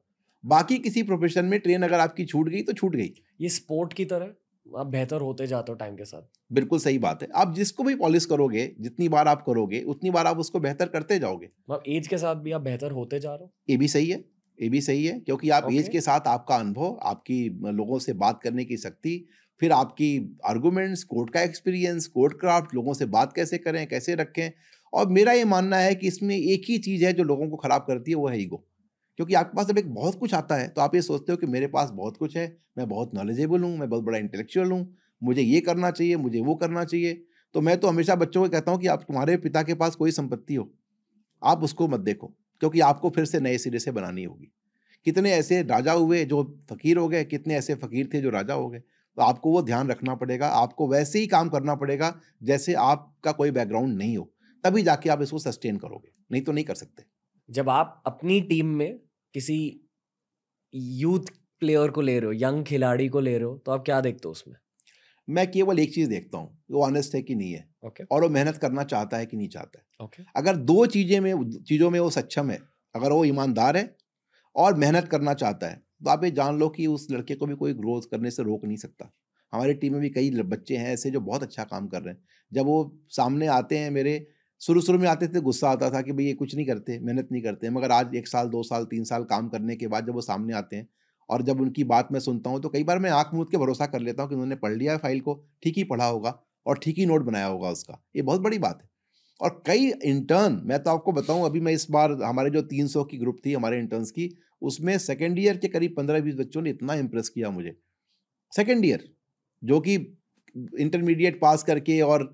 बाकी किसी प्रोफेशन में ट्रेन अगर आपकी छूट गई तो छूट गई ये स्पोर्ट की तरह आप बेहतर होते जाते हो टाइम के साथ बिल्कुल सही बात है आप जिसको भी पॉलिश करोगे जितनी बार आप करोगे उतनी बार आप उसको बेहतर करते जाओगे मतलब एज के साथ भी आप बेहतर होते जा रहे हो ये भी सही है ये भी सही है क्योंकि आप एज के साथ आपका अनुभव आपकी लोगों से बात करने की शक्ति फिर आपकी आर्गूमेंट्स कोर्ट का एक्सपीरियंस कोर्ट क्राफ्ट लोगों से बात कैसे करें कैसे रखें और मेरा ये मानना है कि इसमें एक ही चीज़ है जो लोगों को ख़राब करती है वो है ईगो क्योंकि आपके पास जब एक बहुत कुछ आता है तो आप ये सोचते हो कि मेरे पास बहुत कुछ है मैं बहुत नॉलेजेबल हूँ मैं बहुत बड़ा इंटेलेक्चुअल हूँ मुझे ये करना चाहिए मुझे वो करना चाहिए तो मैं तो हमेशा बच्चों को कहता हूँ कि आप तुम्हारे पिता के पास कोई संपत्ति हो आप उसको मत देखो क्योंकि आपको फिर से नए सिरे से बनानी होगी कितने ऐसे राजा हुए जो फ़कीर हो गए कितने ऐसे फ़कीर थे जो राजा हो गए तो आपको वो ध्यान रखना पड़ेगा आपको वैसे ही काम करना पड़ेगा जैसे आपका कोई बैकग्राउंड नहीं हो तभी जाके आप इसको सस्टेन करोगे नहीं तो नहीं कर सकते जब आप अपनी टीम में किसी यूथ प्लेयर को ले रहे हो यंग खिलाड़ी को ले रहे हो तो आप क्या देखते हो उसमें मैं केवल एक चीज़ देखता हूँ वो ऑनेस्ट है कि नहीं है okay. और वो मेहनत करना चाहता है कि नहीं चाहता है okay. अगर दो चीजें में चीज़ों में वो सक्षम है अगर वो ईमानदार है और मेहनत करना चाहता है तो आप ये जान लो कि उस लड़के को भी कोई ग्रोथ करने से रोक नहीं सकता हमारी टीम में भी कई बच्चे हैं ऐसे जो बहुत अच्छा काम कर रहे हैं जब वो सामने आते हैं मेरे शुरू शुरू में आते थे गुस्सा आता था कि भाई ये कुछ नहीं करते मेहनत नहीं करते मगर आज एक साल दो साल तीन साल काम करने के बाद जब वो सामने आते हैं और जब उनकी बात मैं सुनता हूँ तो कई बार मैं आँख मूद के भरोसा कर लेता हूँ कि उन्होंने पढ़ लिया है फाइल को ठीक ही पढ़ा होगा और ठीक ही नोट बनाया होगा उसका ये बहुत बड़ी बात है और कई इंटर्न मैं तो आपको बताऊं अभी मैं इस बार हमारे जो 300 की ग्रुप थी हमारे इंटर्न्स की उसमें सेकेंड ईयर के करीब पंद्रह बीस बच्चों ने इतना इम्प्रेस किया मुझे सेकेंड ईयर जो कि इंटरमीडिएट पास करके और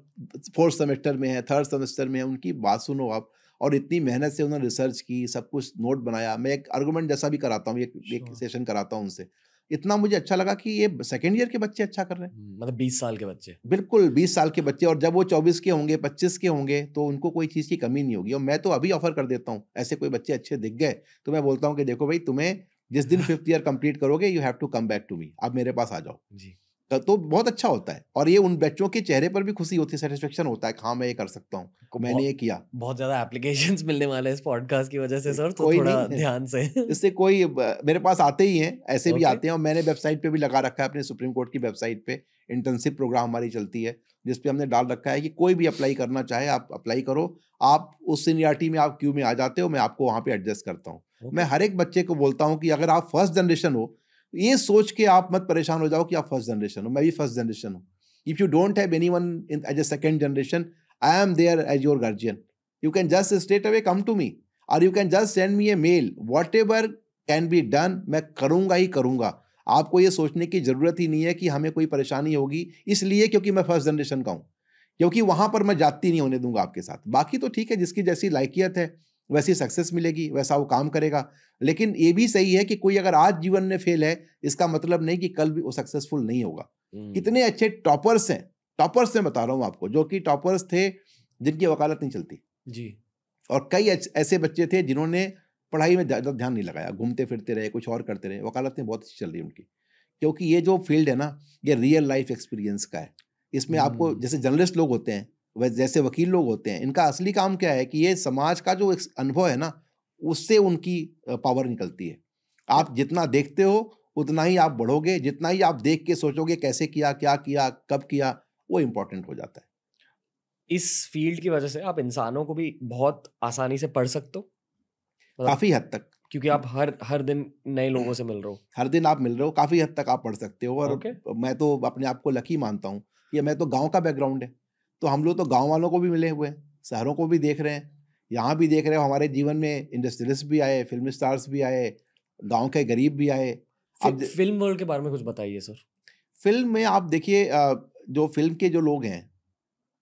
फोर्थ सेमेस्टर में है थर्ड सेमेस्टर में है उनकी बात सुनो आप और इतनी मेहनत से उन्होंने रिसर्च की सब कुछ नोट बनाया मैं एक आर्गूमेंट जैसा भी कराता हूँ एक, sure. एक सेशन कराता हूँ उनसे इतना मुझे अच्छा लगा कि ये सेकेंड ईयर के बच्चे अच्छा कर रहे हैं मतलब बीस साल के बच्चे बिल्कुल बीस साल के बच्चे और जब वो चौबीस के होंगे पच्चीस के होंगे तो उनको कोई चीज़ की कमी नहीं होगी और मैं तो अभी ऑफर कर देता हूँ ऐसे कोई बच्चे अच्छे दिख गए तो मैं बोलता हूँ कि देखो भाई तुम्हें जिस दिन फिफ्थ ईयर कंप्लीट करोगे you have to come back to me आप मेरे पास आ जाओ जी तो बहुत अच्छा होता है और ये उन बच्चों के चेहरे पर भी खुशी होती है सेटिस्फेक्शन होता है हाँ मैं ये कर सकता हूँ मैंने ये किया बहुत ज्यादा एप्लीकेशन मिलने वाले इस पॉडकास्ट की वजह से सर तो कोई थोड़ा ध्यान से इससे कोई मेरे पास आते ही हैं ऐसे भी आते हैं और मैंने वेबसाइट पे भी लगा रखा है अपने सुप्रीम कोर्ट की वेबसाइट पे इंटर्नशिप प्रोग्राम हमारी चलती है जिसपे हमने डाल रखा है कि कोई भी अप्लाई करना चाहे आप अप्लाई करो आप उस सीनियरिटी में आप क्यू में आ जाते हो मैं आपको वहाँ पे एडजस्ट करता हूँ मैं हर एक बच्चे को बोलता हूँ कि अगर आप फर्स्ट जनरेशन हो ये सोच के आप मत परेशान हो जाओ कि आप फर्स्ट जनरेशन हो मैं भी फर्स्ट जनरेशन हूँ if you don't have anyone in as a second generation I am there as your guardian you can just straight away come to me और you can just send me a mail whatever can be done मैं करूँगा ही करूँगा आपको ये सोचने की ज़रूरत ही नहीं है कि हमें कोई परेशानी होगी इसलिए क्योंकि मैं फर्स्ट जनरेशन का हूँ क्योंकि वहाँ पर मैं जाती नहीं होने दूंगा आपके साथ बाकी तो ठीक है जिसकी जैसी लाइकियत है वैसी सक्सेस मिलेगी वैसा वो काम करेगा लेकिन ये भी सही है कि कोई अगर आज जीवन में फेल है इसका मतलब नहीं कि कल भी वो सक्सेसफुल नहीं होगा हम्म। कितने अच्छे टॉपर्स हैं टॉपर्स से बता रहा हूँ आपको जो कि टॉपर्स थे जिनकी वकालत नहीं चलती जी और कई ऐसे बच्चे थे जिन्होंने पढ़ाई में ज़्यादा ध्यान नहीं लगाया घूमते फिरते रहे कुछ और करते रहे वकालतें बहुत अच्छी चल रही उनकी क्योंकि ये जो फील्ड है ना ये रियल लाइफ एक्सपीरियंस का है इसमें आपको हम्म। जैसे जर्नलिस्ट लोग होते हैं जैसे वकील लोग होते हैं इनका असली काम क्या है कि ये समाज का जो अनुभव है ना उससे उनकी पावर निकलती है आप जितना देखते हो उतना ही आप बढ़ोगे जितना ही आप देख के सोचोगे कैसे किया क्या किया कब किया वो इम्पोर्टेंट हो जाता है इस फील्ड की वजह से आप इंसानों को भी बहुत आसानी से पढ़ सकते हो मतलब काफ़ी हद तक क्योंकि आप हर हर दिन नए लोगों से मिल रहे हो हर दिन आप मिल रहे हो काफ़ी हद तक आप पढ़ सकते हो और okay. मैं तो अपने आप को लकी मानता हूँ ये मैं तो गाँव का बैकग्राउंड है तो हम लोग तो गाँव वालों को भी मिले हुए हैं शहरों को भी देख रहे हैं यहाँ भी देख रहे हो हमारे जीवन में इंडस्ट्रियलिस्ट भी आए फिल्म स्टार्स भी आए गाँव के गरीब भी आए अब फिल्म वर्ल्ड के बारे में कुछ बताइए सर फिल्म में आप देखिए जो फिल्म के जो लोग हैं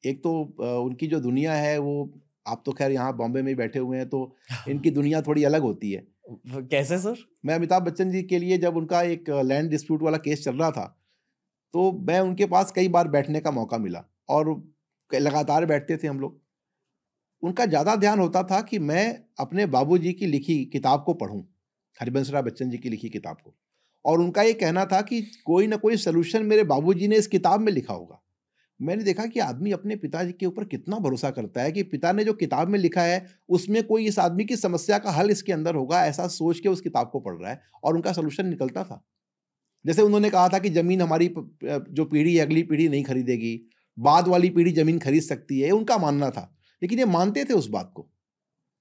एक तो उनकी जो दुनिया है वो आप तो खैर यहाँ बॉम्बे में बैठे हुए हैं तो इनकी दुनिया थोड़ी अलग होती है कैसे सर मैं अमिताभ बच्चन जी के लिए जब उनका एक लैंड डिस्प्यूट वाला केस चल रहा था तो मैं उनके पास कई बार बैठने का मौका मिला और लगातार बैठते थे हम लोग उनका ज़्यादा ध्यान होता था कि मैं अपने बाबूजी की लिखी किताब को पढ़ूं हरिवंश राय बच्चन जी की लिखी किताब को और उनका ये कहना था कि कोई ना कोई सलूशन मेरे बाबूजी ने इस किताब में लिखा होगा मैंने देखा कि आदमी अपने पिताजी के ऊपर कितना भरोसा करता है कि पिता ने जो किताब में लिखा है उसमें कोई इस आदमी की समस्या का हल इसके अंदर होगा ऐसा सोच के उस किताब को पढ़ रहा है और उनका सलूशन निकलता था जैसे उन्होंने कहा था कि ज़मीन हमारी जो पीढ़ी अगली पीढ़ी नहीं खरीदेगी बाद वाली पीढ़ी जमीन खरीद सकती है उनका मानना था लेकिन ये मानते थे उस बात को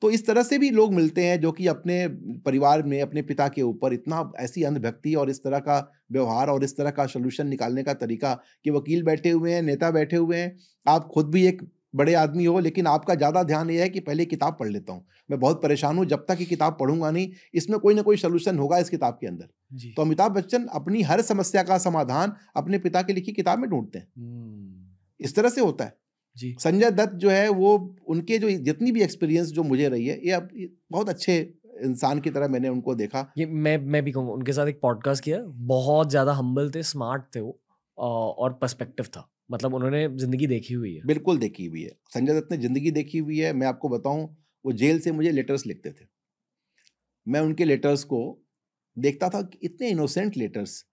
तो इस तरह से भी लोग मिलते हैं जो कि अपने परिवार में अपने पिता के ऊपर इतना ऐसी अंधभक्ति और इस तरह का व्यवहार और इस तरह का सोल्यूशन निकालने का तरीका कि वकील बैठे हुए हैं नेता बैठे हुए हैं आप खुद भी एक बड़े आदमी हो लेकिन आपका ज़्यादा ध्यान यह है कि पहले किताब पढ़ लेता हूँ मैं बहुत परेशान हूँ जब तक ये किताब पढ़ूंगा नहीं इसमें कोई ना कोई सोल्यूशन होगा इस किताब के अंदर तो अमिताभ बच्चन अपनी हर समस्या का समाधान अपने पिता की लिखी किताब में ढूंढते हैं हम्म। इस तरह से होता है जी संजय दत्त जो है वो उनके जो जितनी भी एक्सपीरियंस जो मुझे रही है ये अब बहुत अच्छे इंसान की तरह मैंने उनको देखा ये मैं मैं भी कहूँगा उनके साथ एक पॉडकास्ट किया बहुत ज़्यादा हम्बल थे स्मार्ट थे वो और पर्सपेक्टिव था मतलब उन्होंने ज़िंदगी देखी हुई है बिल्कुल देखी हुई है संजय दत्त ने ज़िंदगी देखी हुई है मैं आपको बताऊँ वो जेल से मुझे लेटर्स लिखते थे मैं उनके लेटर्स को देखता था कि इतने इनोसेंट लेटर्स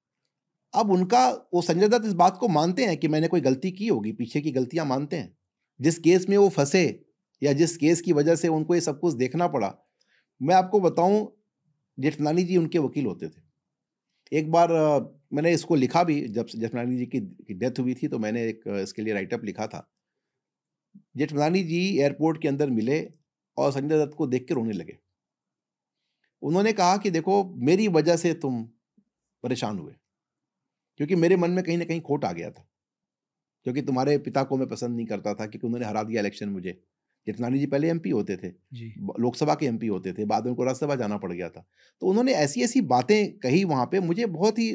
अब उनका वो संजय दत्त इस बात को मानते हैं कि मैंने कोई गलती की होगी पीछे की गलतियां मानते हैं जिस केस में वो फंसे या जिस केस की वजह से उनको ये सब कुछ देखना पड़ा मैं आपको बताऊं जेठनानी जी उनके वकील होते थे एक बार मैंने इसको लिखा भी जब जेठनानी जी की, की डेथ हुई थी तो मैंने एक इसके लिए राइटअप लिखा था जेठमलानी जी एयरपोर्ट के अंदर मिले और संजय दत्त को देख के रोने लगे उन्होंने कहा कि देखो मेरी वजह से तुम परेशान हुए क्योंकि मेरे मन में कहीं ना कहीं खोट आ गया था क्योंकि तुम्हारे पिता को मैं पसंद नहीं करता था क्योंकि उन्होंने हरा दिया इलेक्शन मुझे जेठनानी जी पहले एम होते थे लोकसभा के एम होते थे बाद में उनको राज्यसभा जाना पड़ गया था तो उन्होंने ऐसी ऐसी बातें कही वहाँ पर मुझे बहुत ही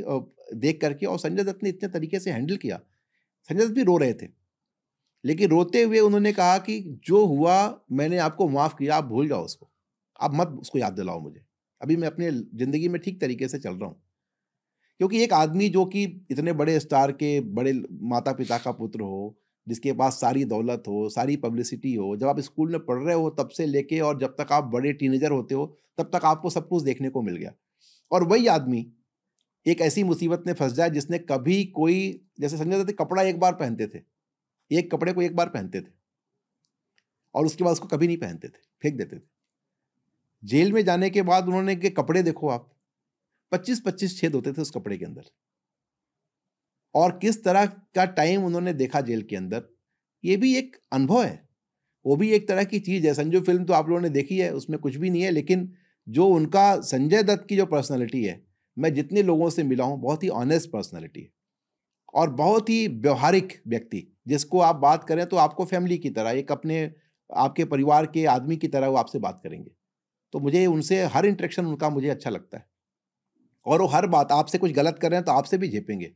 देख करके और संजय दत्त ने इतने तरीके से हैंडल किया संजय दत्त भी रो रहे थे लेकिन रोते हुए उन्होंने कहा कि जो हुआ मैंने आपको माफ़ किया आप भूल जाओ उसको आप मत उसको याद दिलाओ मुझे अभी मैं अपने ज़िंदगी में ठीक तरीके से चल रहा हूँ क्योंकि एक आदमी जो कि इतने बड़े स्टार के बड़े माता पिता का पुत्र हो जिसके पास सारी दौलत हो सारी पब्लिसिटी हो जब आप स्कूल में पढ़ रहे हो तब से लेके और जब तक आप बड़े टीनेजर होते हो तब तक आपको सब कुछ देखने को मिल गया और वही आदमी एक ऐसी मुसीबत में फंस जाए जिसने कभी कोई जैसे समझा जाते कपड़ा एक बार पहनते थे एक कपड़े को एक बार पहनते थे और उसके बाद उसको कभी नहीं पहनते थे फेंक देते थे जेल में जाने के बाद उन्होंने के कपड़े देखो आप पच्चीस पच्चीस छेद होते थे उस कपड़े के अंदर और किस तरह का टाइम उन्होंने देखा जेल के अंदर ये भी एक अनुभव है वो भी एक तरह की चीज़ है संजू फिल्म तो आप लोगों ने देखी है उसमें कुछ भी नहीं है लेकिन जो उनका संजय दत्त की जो पर्सनैलिटी है मैं जितने लोगों से मिला हूँ बहुत ही ऑनेस्ट पर्सनैलिटी है और बहुत ही व्यवहारिक व्यक्ति जिसको आप बात करें तो आपको फैमिली की तरह एक अपने आपके परिवार के आदमी की तरह वो आपसे बात करेंगे तो मुझे उनसे हर इंट्रैक्शन उनका मुझे अच्छा लगता है और वो हर बात आपसे कुछ गलत कर रहे हैं तो आपसे भी झेपेंगे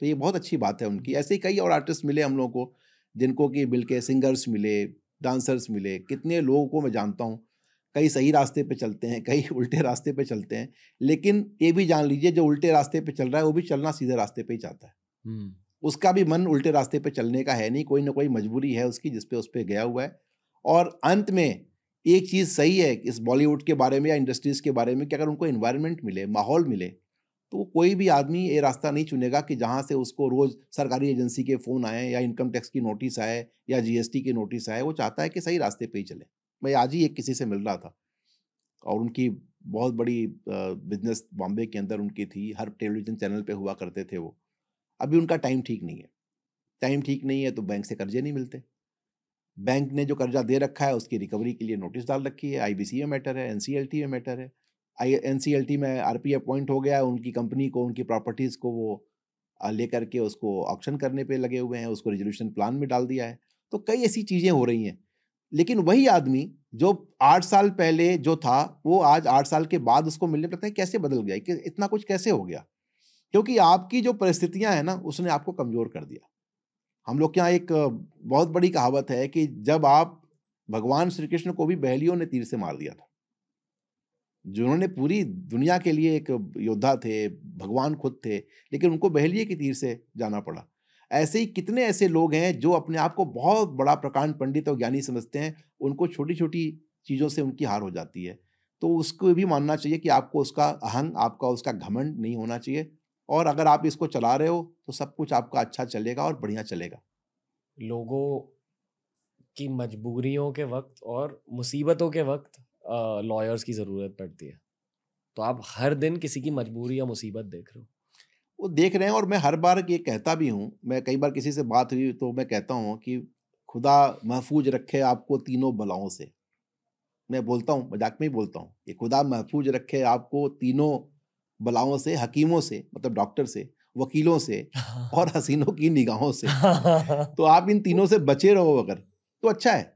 तो ये बहुत अच्छी बात है उनकी ऐसे ही कई और आर्टिस्ट मिले हम लोगों को जिनको कि मिल के सिंगर्स मिले डांसर्स मिले कितने लोगों को मैं जानता हूँ कई सही रास्ते पे चलते हैं कई उल्टे रास्ते पे चलते हैं लेकिन ये भी जान लीजिए जो उल्टे रास्ते पे चल रहा है वो भी चलना सीधे रास्ते पे ही चाहता है उसका भी मन उल्टे रास्ते पे चलने का है नहीं कोई ना कोई मजबूरी है उसकी जिसपे उस पर गया हुआ है और अंत में एक चीज़ सही है इस बॉलीवुड के बारे में या इंडस्ट्रीज़ के बारे में कि अगर उनको इन्वायरमेंट मिले माहौल मिले तो वो कोई भी आदमी ये रास्ता नहीं चुनेगा कि जहाँ से उसको रोज़ सरकारी एजेंसी के फ़ोन आए या इनकम टैक्स की नोटिस आए या जीएसटी की नोटिस आए वो चाहता है कि सही रास्ते पे ही चले मैं आज ही एक किसी से मिल रहा था और उनकी बहुत बड़ी बिजनेस बॉम्बे के अंदर उनकी थी हर टेलीविज़न चैनल पर हुआ करते थे वो अभी उनका टाइम ठीक नहीं है टाइम ठीक नहीं है तो बैंक से कर्जे नहीं मिलते बैंक ने जो कर्जा दे रखा है उसकी रिकवरी के लिए नोटिस डाल रखी है आईबीसी में मैटर है एनसीएलटी में मैटर है आई एनसीएलटी में आरपी अपॉइंट हो गया है उनकी कंपनी को उनकी प्रॉपर्टीज़ को वो लेकर के उसको ऑक्शन करने पे लगे हुए हैं उसको रेजोल्यूशन प्लान में डाल दिया है तो कई ऐसी चीज़ें हो रही हैं लेकिन वही आदमी जो आठ साल पहले जो था वो आज आठ साल के बाद उसको मिलने पड़ता है कैसे बदल गया कि इतना कुछ कैसे हो गया क्योंकि आपकी जो परिस्थितियां हैं ना उसने आपको कमज़ोर कर दिया हम लोग के यहाँ एक बहुत बड़ी कहावत है कि जब आप भगवान श्री कृष्ण को भी बहलियों ने तीर से मार दिया था जिन्होंने पूरी दुनिया के लिए एक योद्धा थे भगवान खुद थे लेकिन उनको बहलिए की तीर से जाना पड़ा ऐसे ही कितने ऐसे लोग हैं जो अपने आप को बहुत बड़ा प्रकांड पंडित और ज्ञानी समझते हैं उनको छोटी छोटी चीज़ों से उनकी हार हो जाती है तो उसको भी मानना चाहिए कि आपको उसका अहंग आपका उसका घमंड नहीं होना चाहिए और अगर आप इसको चला रहे हो तो सब कुछ आपका अच्छा चलेगा और बढ़िया चलेगा लोगों की मजबूरियों के वक्त और मुसीबतों के वक्त लॉयर्स की ज़रूरत पड़ती है तो आप हर दिन किसी की मजबूरी या मुसीबत देख रहे हो वो देख रहे हैं और मैं हर बार ये कहता भी हूँ मैं कई बार किसी से बात हुई तो मैं कहता हूँ कि खुदा महफूज रखे आपको तीनों बलाओं से मैं बोलता हूँ मजाक में ही बोलता हूँ कि खुदा महफूज रखे आपको तीनों बलाओं से हकीमों से मतलब डॉक्टर से वकीलों से और हसीनों की निगाहों से तो आप इन तीनों से बचे रहो अगर तो अच्छा है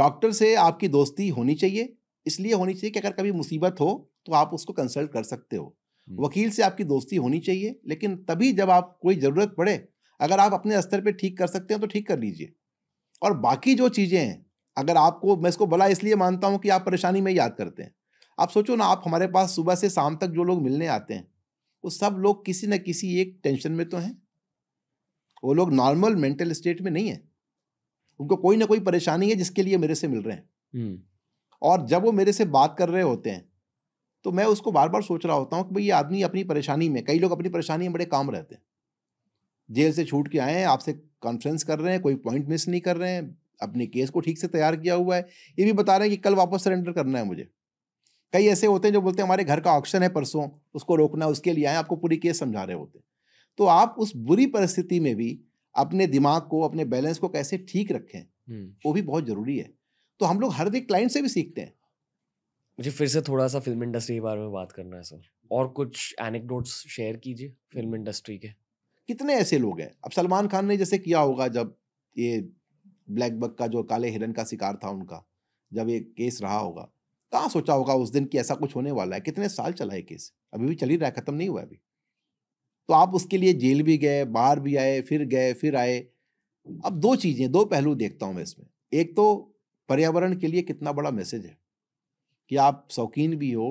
डॉक्टर से आपकी दोस्ती होनी चाहिए इसलिए होनी चाहिए कि अगर कभी मुसीबत हो तो आप उसको कंसल्ट कर सकते हो हम्म। वकील से आपकी दोस्ती होनी चाहिए लेकिन तभी जब आप कोई ज़रूरत पड़े अगर आप अपने स्तर पर ठीक कर सकते हैं तो ठीक कर लीजिए और बाकी जो चीज़ें हैं अगर आपको मैं इसको भला इसलिए मानता हूँ कि आप परेशानी में याद करते हैं आप सोचो ना आप हमारे पास सुबह से शाम तक जो लोग मिलने आते हैं वो सब लोग किसी न किसी एक टेंशन में तो हैं वो लोग नॉर्मल मेंटल स्टेट में नहीं है उनको कोई ना कोई परेशानी है जिसके लिए मेरे से मिल रहे हैं हम्म। और जब वो मेरे से बात कर रहे होते हैं तो मैं उसको बार बार सोच रहा होता हूँ कि भाई ये आदमी अपनी परेशानी में कई लोग अपनी परेशानी में बड़े काम रहते हैं जेल से छूट के आए हैं आपसे कॉन्फ्रेंस कर रहे हैं कोई पॉइंट मिस नहीं कर रहे हैं अपने केस को ठीक से तैयार किया हुआ है ये भी बता रहे हैं कि कल वापस सरेंडर करना है मुझे कई ऐसे होते हैं जो बोलते हैं हमारे घर का ऑप्शन है परसों उसको रोकना उसके लिए आए आपको पूरी केस समझा रहे होते हैं तो आप उस बुरी परिस्थिति में भी अपने दिमाग को अपने बैलेंस को कैसे ठीक रखें हम्म। वो भी बहुत जरूरी है तो हम लोग हर एक क्लाइंट से भी सीखते हैं मुझे फिर से थोड़ा सा फिल्म इंडस्ट्री के बारे में बात करना है सर और कुछ एनेक्डोट्स शेयर कीजिए फिल्म इंडस्ट्री के कितने ऐसे लोग हैं अब सलमान खान ने जैसे किया होगा जब ये ब्लैक बक का जो काले हिरन का शिकार था उनका जब ये केस रहा होगा कहाँ सोचा होगा उस दिन कि ऐसा कुछ होने वाला है कितने साल चला है केस अभी भी चल ही रहा है ख़त्म नहीं हुआ अभी तो आप उसके लिए जेल भी गए बाहर भी आए फिर गए फिर आए अब दो चीज़ें दो पहलू देखता हूँ मैं इसमें एक तो पर्यावरण के लिए कितना बड़ा मैसेज है कि आप शौकीन भी हो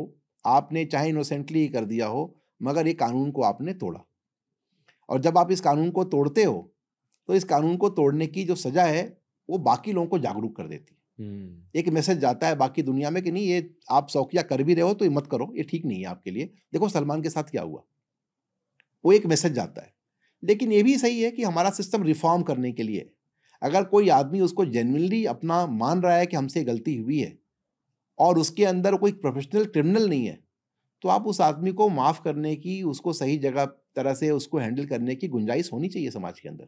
आपने चाहे इनोसेंटली ही कर दिया हो मगर ये कानून को आपने तोड़ा और जब आप इस कानून को तोड़ते हो तो इस कानून को तोड़ने की जो सज़ा है वो बाकी लोगों को जागरूक कर देती है हम्म। एक मैसेज जाता है बाकी दुनिया में कि नहीं ये आप शौकिया कर भी रहे हो तो ये मत करो ये ठीक नहीं है आपके लिए देखो सलमान के साथ क्या हुआ वो एक मैसेज जाता है लेकिन ये भी सही है कि हमारा सिस्टम रिफॉर्म करने के लिए अगर कोई आदमी उसको जेनविनली अपना मान रहा है कि हमसे गलती हुई है और उसके अंदर कोई प्रोफेशनल क्रिमिनल नहीं है तो आप उस आदमी को माफ़ करने की उसको सही जगह तरह से उसको हैंडल करने की गुंजाइश होनी चाहिए समाज के अंदर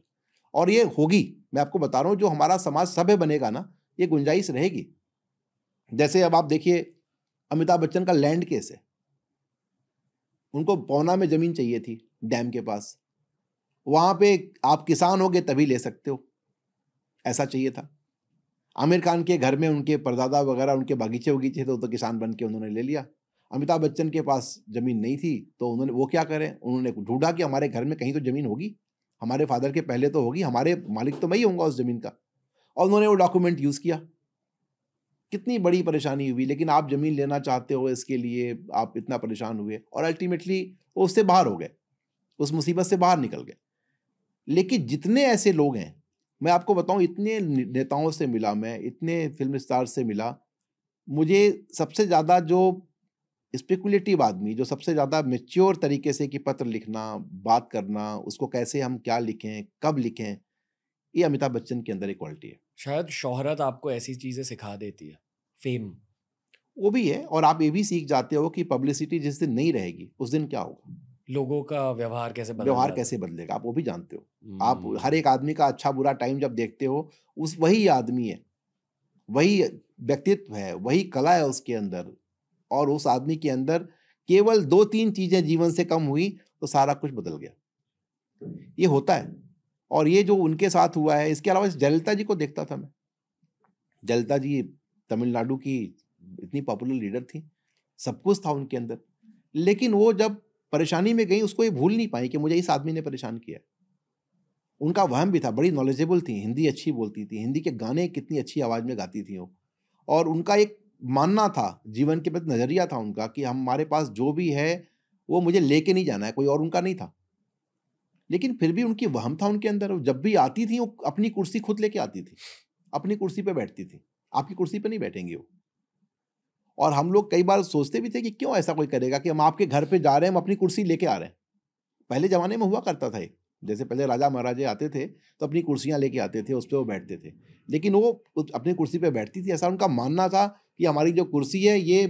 और ये होगी मैं आपको बता रहा हूँ जो हमारा समाज सभ्य बनेगा ना ये गुंजाइश रहेगी जैसे अब आप देखिए अमिताभ बच्चन का लैंड केस है उनको पौना में ज़मीन चाहिए थी डैम के पास वहां पे आप किसान होगे तभी ले सकते हो ऐसा चाहिए था आमिर खान के घर में उनके परदादा वगैरह उनके बागीचे वगीचे थे तो, तो किसान बन के उन्होंने ले लिया अमिताभ बच्चन के पास ज़मीन नहीं थी तो उन्होंने वो क्या करें उन्होंने ढूंढा कि हमारे घर में कहीं तो ज़मीन होगी हमारे फादर के पहले तो होगी हमारे मालिक तो मैं ही होऊंगा उस ज़मीन का और उन्होंने वो डॉक्यूमेंट यूज़ किया कितनी बड़ी परेशानी हुई लेकिन आप ज़मीन लेना चाहते हो इसके लिए आप इतना परेशान हुए और अल्टीमेटली वो उससे बाहर हो गए उस मुसीबत से बाहर निकल गए लेकिन जितने ऐसे लोग हैं मैं आपको बताऊं इतने नेताओं से मिला मैं इतने फिल्म स्टार से मिला मुझे सबसे ज़्यादा जो स्पेकुलेटिव आदमी जो सबसे ज़्यादा मेच्योर तरीके से कि पत्र लिखना बात करना उसको कैसे हम क्या लिखें कब लिखें ये अमिताभ बच्चन के अंदर एक क्वालिटी है शायद शोहरत आपको ऐसी चीज़ें सिखा देती है फेम वो भी है और आप ये भी सीख जाते हो कि पब्लिसिटी जिस दिन नहीं रहेगी उस दिन क्या होगा लोगों का व्यवहार कैसे व्यवहार कैसे बदलेगा आप वो भी जानते हो आप हम्म। हर एक आदमी का अच्छा बुरा टाइम जब देखते हो उस वही आदमी है वही व्यक्तित्व है वही कला है उसके अंदर और उस आदमी के अंदर केवल दो तीन चीज़ें जीवन से कम हुई तो सारा कुछ बदल गया ये होता है और ये जो उनके साथ हुआ है इसके अलावा इस जलता जी को देखता था मैं जलता जी तमिलनाडु की इतनी पॉपुलर लीडर थी सब कुछ था उनके अंदर लेकिन वो जब परेशानी में गई उसको ये भूल नहीं पाई कि मुझे इस आदमी ने परेशान किया उनका वहम भी था बड़ी नॉलेजेबल थी हिंदी अच्छी बोलती थी हिंदी के गाने कितनी अच्छी आवाज़ में गाती थी वो और उनका एक मानना था जीवन के प्रति नज़रिया था उनका कि हमारे पास जो भी है वो मुझे लेके नहीं जाना है कोई और उनका नहीं था लेकिन फिर भी उनकी वहम था उनके अंदर जब भी आती थी वो अपनी कुर्सी खुद लेके आती थी अपनी कुर्सी पे बैठती थी आपकी कुर्सी पे नहीं बैठेंगे वो और हम लोग कई बार सोचते भी थे कि क्यों ऐसा कोई करेगा कि हम आपके घर पे जा रहे हैं हम अपनी कुर्सी लेके आ रहे हैं पहले ज़माने में हुआ करता था जैसे पहले राजा महाराजे आते थे तो अपनी कुर्सियाँ लेके आते थे उस पर वो बैठते थे लेकिन वो अपनी कुर्सी पर बैठती थी ऐसा उनका मानना था कि हमारी जो कुर्सी है ये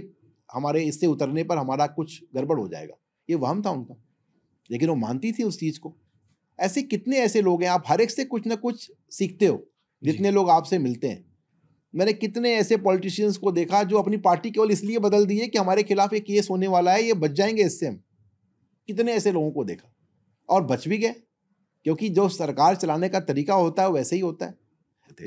हमारे इससे उतरने पर हमारा कुछ गड़बड़ हो जाएगा ये वहम था उनका लेकिन वो मानती थी उस चीज़ को ऐसे कितने ऐसे लोग हैं आप हर एक से कुछ ना कुछ सीखते हो जितने लोग आपसे मिलते हैं मैंने कितने ऐसे पॉलिटिशियंस को देखा जो अपनी पार्टी केवल इसलिए बदल दी है कि हमारे खिलाफ एक केस होने वाला है ये बच जाएंगे इससे हम कितने ऐसे लोगों को देखा और बच भी गए क्योंकि जो सरकार चलाने का तरीका होता है वैसे ही होता है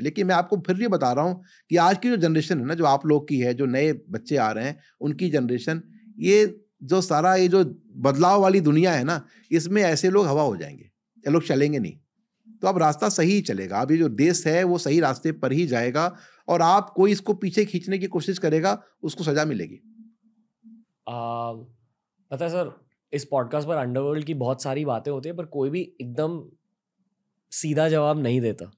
लेकिन मैं आपको फिर भी बता रहा हूँ कि आज की जो जनरेशन है ना जो आप लोग की है जो नए बच्चे आ रहे हैं उनकी जनरेशन ये जो सारा ये जो बदलाव वाली दुनिया है ना इसमें ऐसे लोग हवा हो जाएंगे ये लोग चलेंगे नहीं तो अब रास्ता सही ही चलेगा अभी जो देश है वो सही रास्ते पर ही जाएगा और आप कोई इसको पीछे खींचने की कोशिश करेगा उसको सजा मिलेगी आ, पता है सर इस पॉडकास्ट पर अंडरवर्ल्ड की बहुत सारी बातें होती है पर कोई भी एकदम सीधा जवाब नहीं देता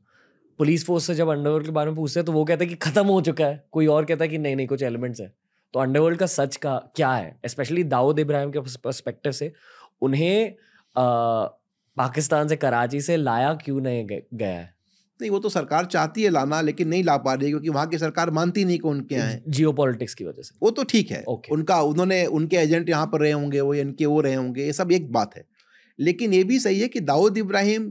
पुलिस फोर्स से जब अंडरवर्ल्ड के बारे में पूछते हैं तो वो कहते हैं कि खत्म हो चुका है कोई और कहता है कि नहीं नहीं कुछ एलिमेंट्स है तो अंडरवर्ल्ड का सच का क्या है स्पेशली दाऊद इब्राहिम के परस्पेक्टिव से उन्हें आ, पाकिस्तान से कराची से लाया क्यों नहीं गया है नहीं वो तो सरकार चाहती है लाना लेकिन नहीं ला पा रही क्योंकि वहाँ की सरकार मानती नहीं कि उनके यहाँ जियो पॉलिटिक्स की वजह से वो तो ठीक है okay. उनका उन्होंने उनके एजेंट यहाँ पर रहे होंगे वो इनके वो रहे होंगे ये सब एक बात है लेकिन ये भी सही है कि दाऊद इब्राहिम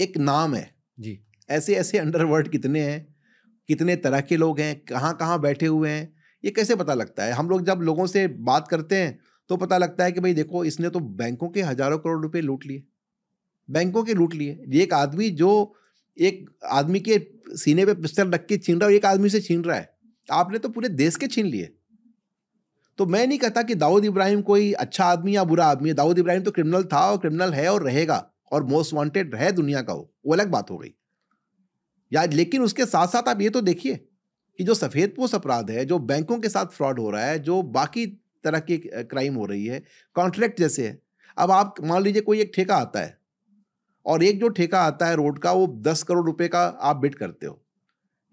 एक नाम है जी ऐसे ऐसे अंडरवर्ल्ड कितने हैं कितने तरह के लोग हैं कहाँ कहाँ बैठे हुए हैं ये कैसे पता लगता है हम लोग जब लोगों से बात करते हैं तो पता लगता है कि भाई देखो इसने तो बैंकों के हज़ारों करोड़ रुपए लूट लिए बैंकों के लूट लिए एक आदमी जो एक आदमी के सीने पे पिस्तल रख के छीन रहा है और एक आदमी से छीन रहा है आपने तो पूरे देश के छीन लिए तो मैं नहीं कहता कि दाऊद इब्राहिम कोई अच्छा आदमी या बुरा आदमी है दाऊद इब्राहिम तो क्रिमिनल था और क्रिमिनल है और रहेगा और मोस्ट वांटेड है दुनिया का वो वो अलग बात हो गई या लेकिन उसके साथ साथ आप ये तो देखिए कि जो सफ़ेद अपराध है जो बैंकों के साथ फ्रॉड हो रहा है जो बाकी तरह की क्राइम हो रही है कॉन्ट्रैक्ट जैसे है अब आप मान लीजिए कोई एक ठेका आता है और एक जो ठेका आता है रोड का वो दस करोड़ रुपए का आप बिट करते हो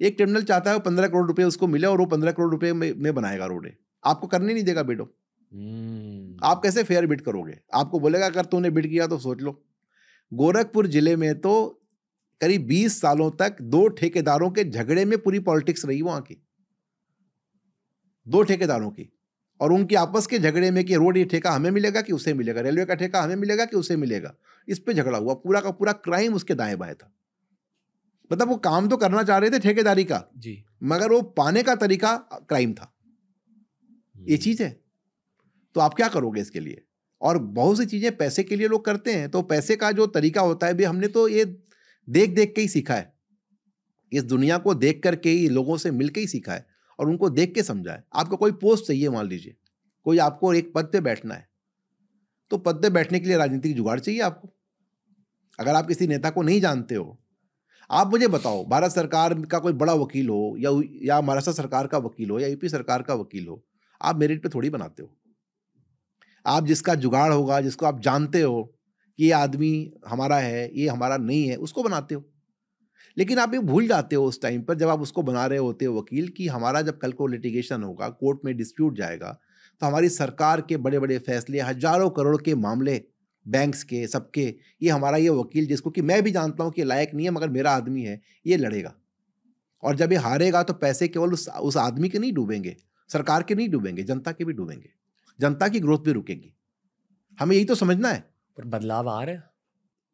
एक टर्मिनल चाहता है वो पंद्रह करोड़ रुपए उसको मिले और वो पंद्रह करोड़ रुपए में, बनाएगा रोड आपको करने नहीं देगा बिटो हम्म। आप कैसे फेयर बिट करोगे आपको बोलेगा अगर तूने बिट किया तो सोच लो गोरखपुर जिले में तो करीब बीस सालों तक दो ठेकेदारों के झगड़े में पूरी पॉलिटिक्स रही वहां की दो ठेकेदारों की और उनके आपस के झगड़े में कि रोड ये ठेका हमें मिलेगा कि उसे मिलेगा रेलवे का ठेका हमें मिलेगा कि उसे मिलेगा इस पर झगड़ा हुआ पूरा का पूरा क्राइम उसके दाएं बाएं था मतलब वो काम तो करना चाह रहे थे ठेकेदारी का जी मगर वो पाने का तरीका क्राइम था ये हम्म। चीज है तो आप क्या करोगे इसके लिए और बहुत सी चीजें पैसे के लिए लोग करते हैं तो पैसे का जो तरीका होता है भी हमने तो ये देख देख के ही सीखा है इस दुनिया को देख करके ही लोगों से मिलकर ही सीखा है और उनको देख के समझाएं आपका कोई पोस्ट चाहिए मान लीजिए कोई आपको एक पद पे बैठना है तो पद पे बैठने के लिए राजनीतिक जुगाड़ चाहिए आपको अगर आप किसी नेता को नहीं जानते हो आप मुझे बताओ भारत सरकार का कोई बड़ा वकील हो या या महाराष्ट्र सरकार का वकील हो या यूपी सरकार का वकील हो आप मेरिट पे थोड़ी बनाते हो आप जिसका जुगाड़ होगा जिसको आप जानते हो कि ये आदमी हमारा है ये हमारा नहीं है उसको बनाते हो लेकिन आप ये भूल जाते हो उस टाइम पर जब आप उसको बना रहे होते हो वकील कि हमारा जब कल को लिटिगेशन होगा कोर्ट में डिस्प्यूट जाएगा तो हमारी सरकार के बड़े बड़े फैसले हजारों करोड़ के मामले बैंक्स के सबके ये हमारा ये वकील जिसको कि मैं भी जानता हूँ कि लायक नहीं है मगर मेरा आदमी है ये लड़ेगा और जब ये हारेगा तो पैसे केवल उस उस आदमी के नहीं डूबेंगे सरकार के नहीं डूबेंगे जनता के भी डूबेंगे जनता की ग्रोथ भी रुकेगी हमें यही तो समझना है पर बदलाव आ रहा है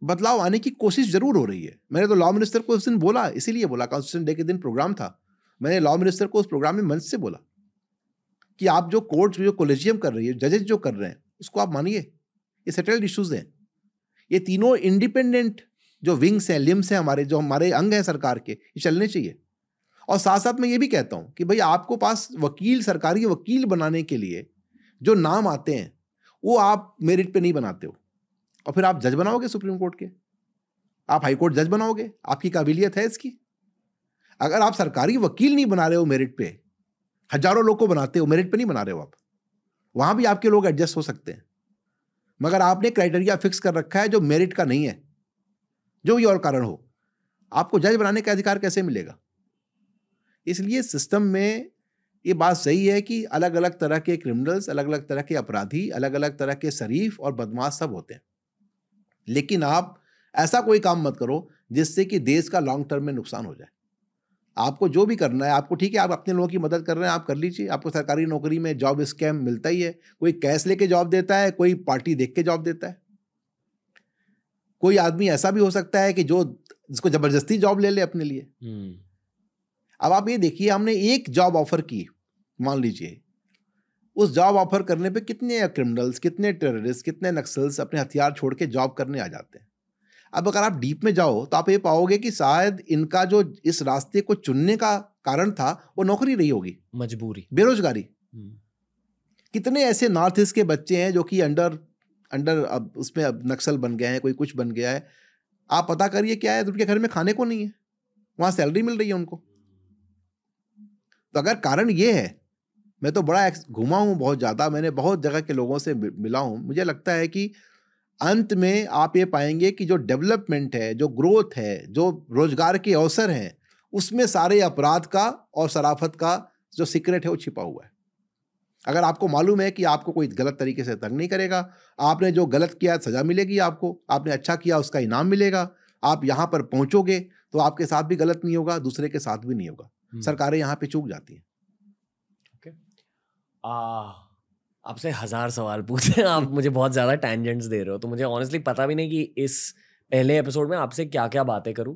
बदलाव आने की कोशिश जरूर हो रही है मैंने तो लॉ मिनिस्टर को उस दिन बोला इसीलिए बोला कॉन्स्टिट्यूशन डे के दिन प्रोग्राम था मैंने लॉ मिनिस्टर को उस प्रोग्राम में मंच से बोला कि आप जो कोर्ट जो कोलेजियम कर रही है जजेज जो कर रहे हैं उसको आप मानिए ये सेटल्ड इश्यूज हैं ये तीनों इंडिपेंडेंट जो विंग्स हैं लिम्स हैं हमारे जो हमारे अंग हैं सरकार के ये चलने चाहिए और साथ साथ मैं ये भी कहता हूँ कि भाई आपको पास वकील सरकारी वकील बनाने के लिए जो नाम आते हैं वो आप मेरिट पे नहीं बनाते हो और फिर आप जज बनाओगे सुप्रीम कोर्ट के आप हाई कोर्ट जज बनाओगे आपकी काबिलियत है इसकी अगर आप सरकारी वकील नहीं बना रहे हो मेरिट पे हजारों लोग को बनाते हो मेरिट पे नहीं बना रहे हो आप वहां भी आपके लोग एडजस्ट हो सकते हैं मगर आपने क्राइटेरिया फिक्स कर रखा है जो मेरिट का नहीं है जो भी और कारण हो आपको जज बनाने का अधिकार कैसे मिलेगा इसलिए सिस्टम में ये बात सही है कि अलग अलग तरह के क्रिमिनल्स अलग अलग तरह के अपराधी अलग अलग तरह के शरीफ और बदमाश सब होते हैं लेकिन आप ऐसा कोई काम मत करो जिससे कि देश का लॉन्ग टर्म में नुकसान हो जाए आपको जो भी करना है आपको ठीक है आप अपने लोगों की मदद कर रहे हैं आप कर लीजिए आपको सरकारी नौकरी में जॉब स्कैम मिलता ही है कोई कैश लेके जॉब देता है कोई पार्टी देख के जॉब देता है कोई आदमी ऐसा भी हो सकता है कि जो जिसको जबरदस्ती जॉब ले ले अपने लिए हम्म। अब आप ये देखिए हमने एक जॉब ऑफर की मान लीजिए उस जॉब ऑफर करने पे कितने क्रिमिनल्स कितने टेररिस्ट कितने नक्सल्स अपने हथियार छोड़ के जॉब करने आ जाते हैं अब अगर आप डीप में जाओ तो आप ये पाओगे कि शायद इनका जो इस रास्ते को चुनने का कारण था वो नौकरी रही होगी मजबूरी बेरोजगारी हम्म। कितने ऐसे नॉर्थ ईस्ट के बच्चे हैं जो कि अंडर अंडर अब उसमें अब नक्सल बन गए हैं कोई कुछ बन गया है आप पता करिए क्या है तो उनके घर में खाने को नहीं है वहाँ सैलरी मिल रही है उनको तो अगर कारण ये है मैं तो बड़ा घुमा हूँ बहुत ज़्यादा मैंने बहुत जगह के लोगों से मिला हूँ मुझे लगता है कि अंत में आप ये पाएंगे कि जो डेवलपमेंट है जो ग्रोथ है जो रोजगार के अवसर हैं उसमें सारे अपराध का और सराफत का जो सीक्रेट है वो छिपा हुआ है अगर आपको मालूम है कि आपको कोई गलत तरीके से तंग नहीं करेगा आपने जो गलत किया सज़ा मिलेगी आपको आपने अच्छा किया उसका इनाम मिलेगा आप यहाँ पर पहुँचोगे तो आपके साथ भी गलत नहीं होगा दूसरे के साथ भी नहीं होगा सरकारें यहाँ पे चूक जाती हैं आपसे हजार सवाल पूछे आप मुझे बहुत ज्यादा टेंजेंट्स दे रहे हो तो मुझे ऑनेस्टली पता भी नहीं कि इस पहले एपिसोड में आपसे क्या क्या बातें करूं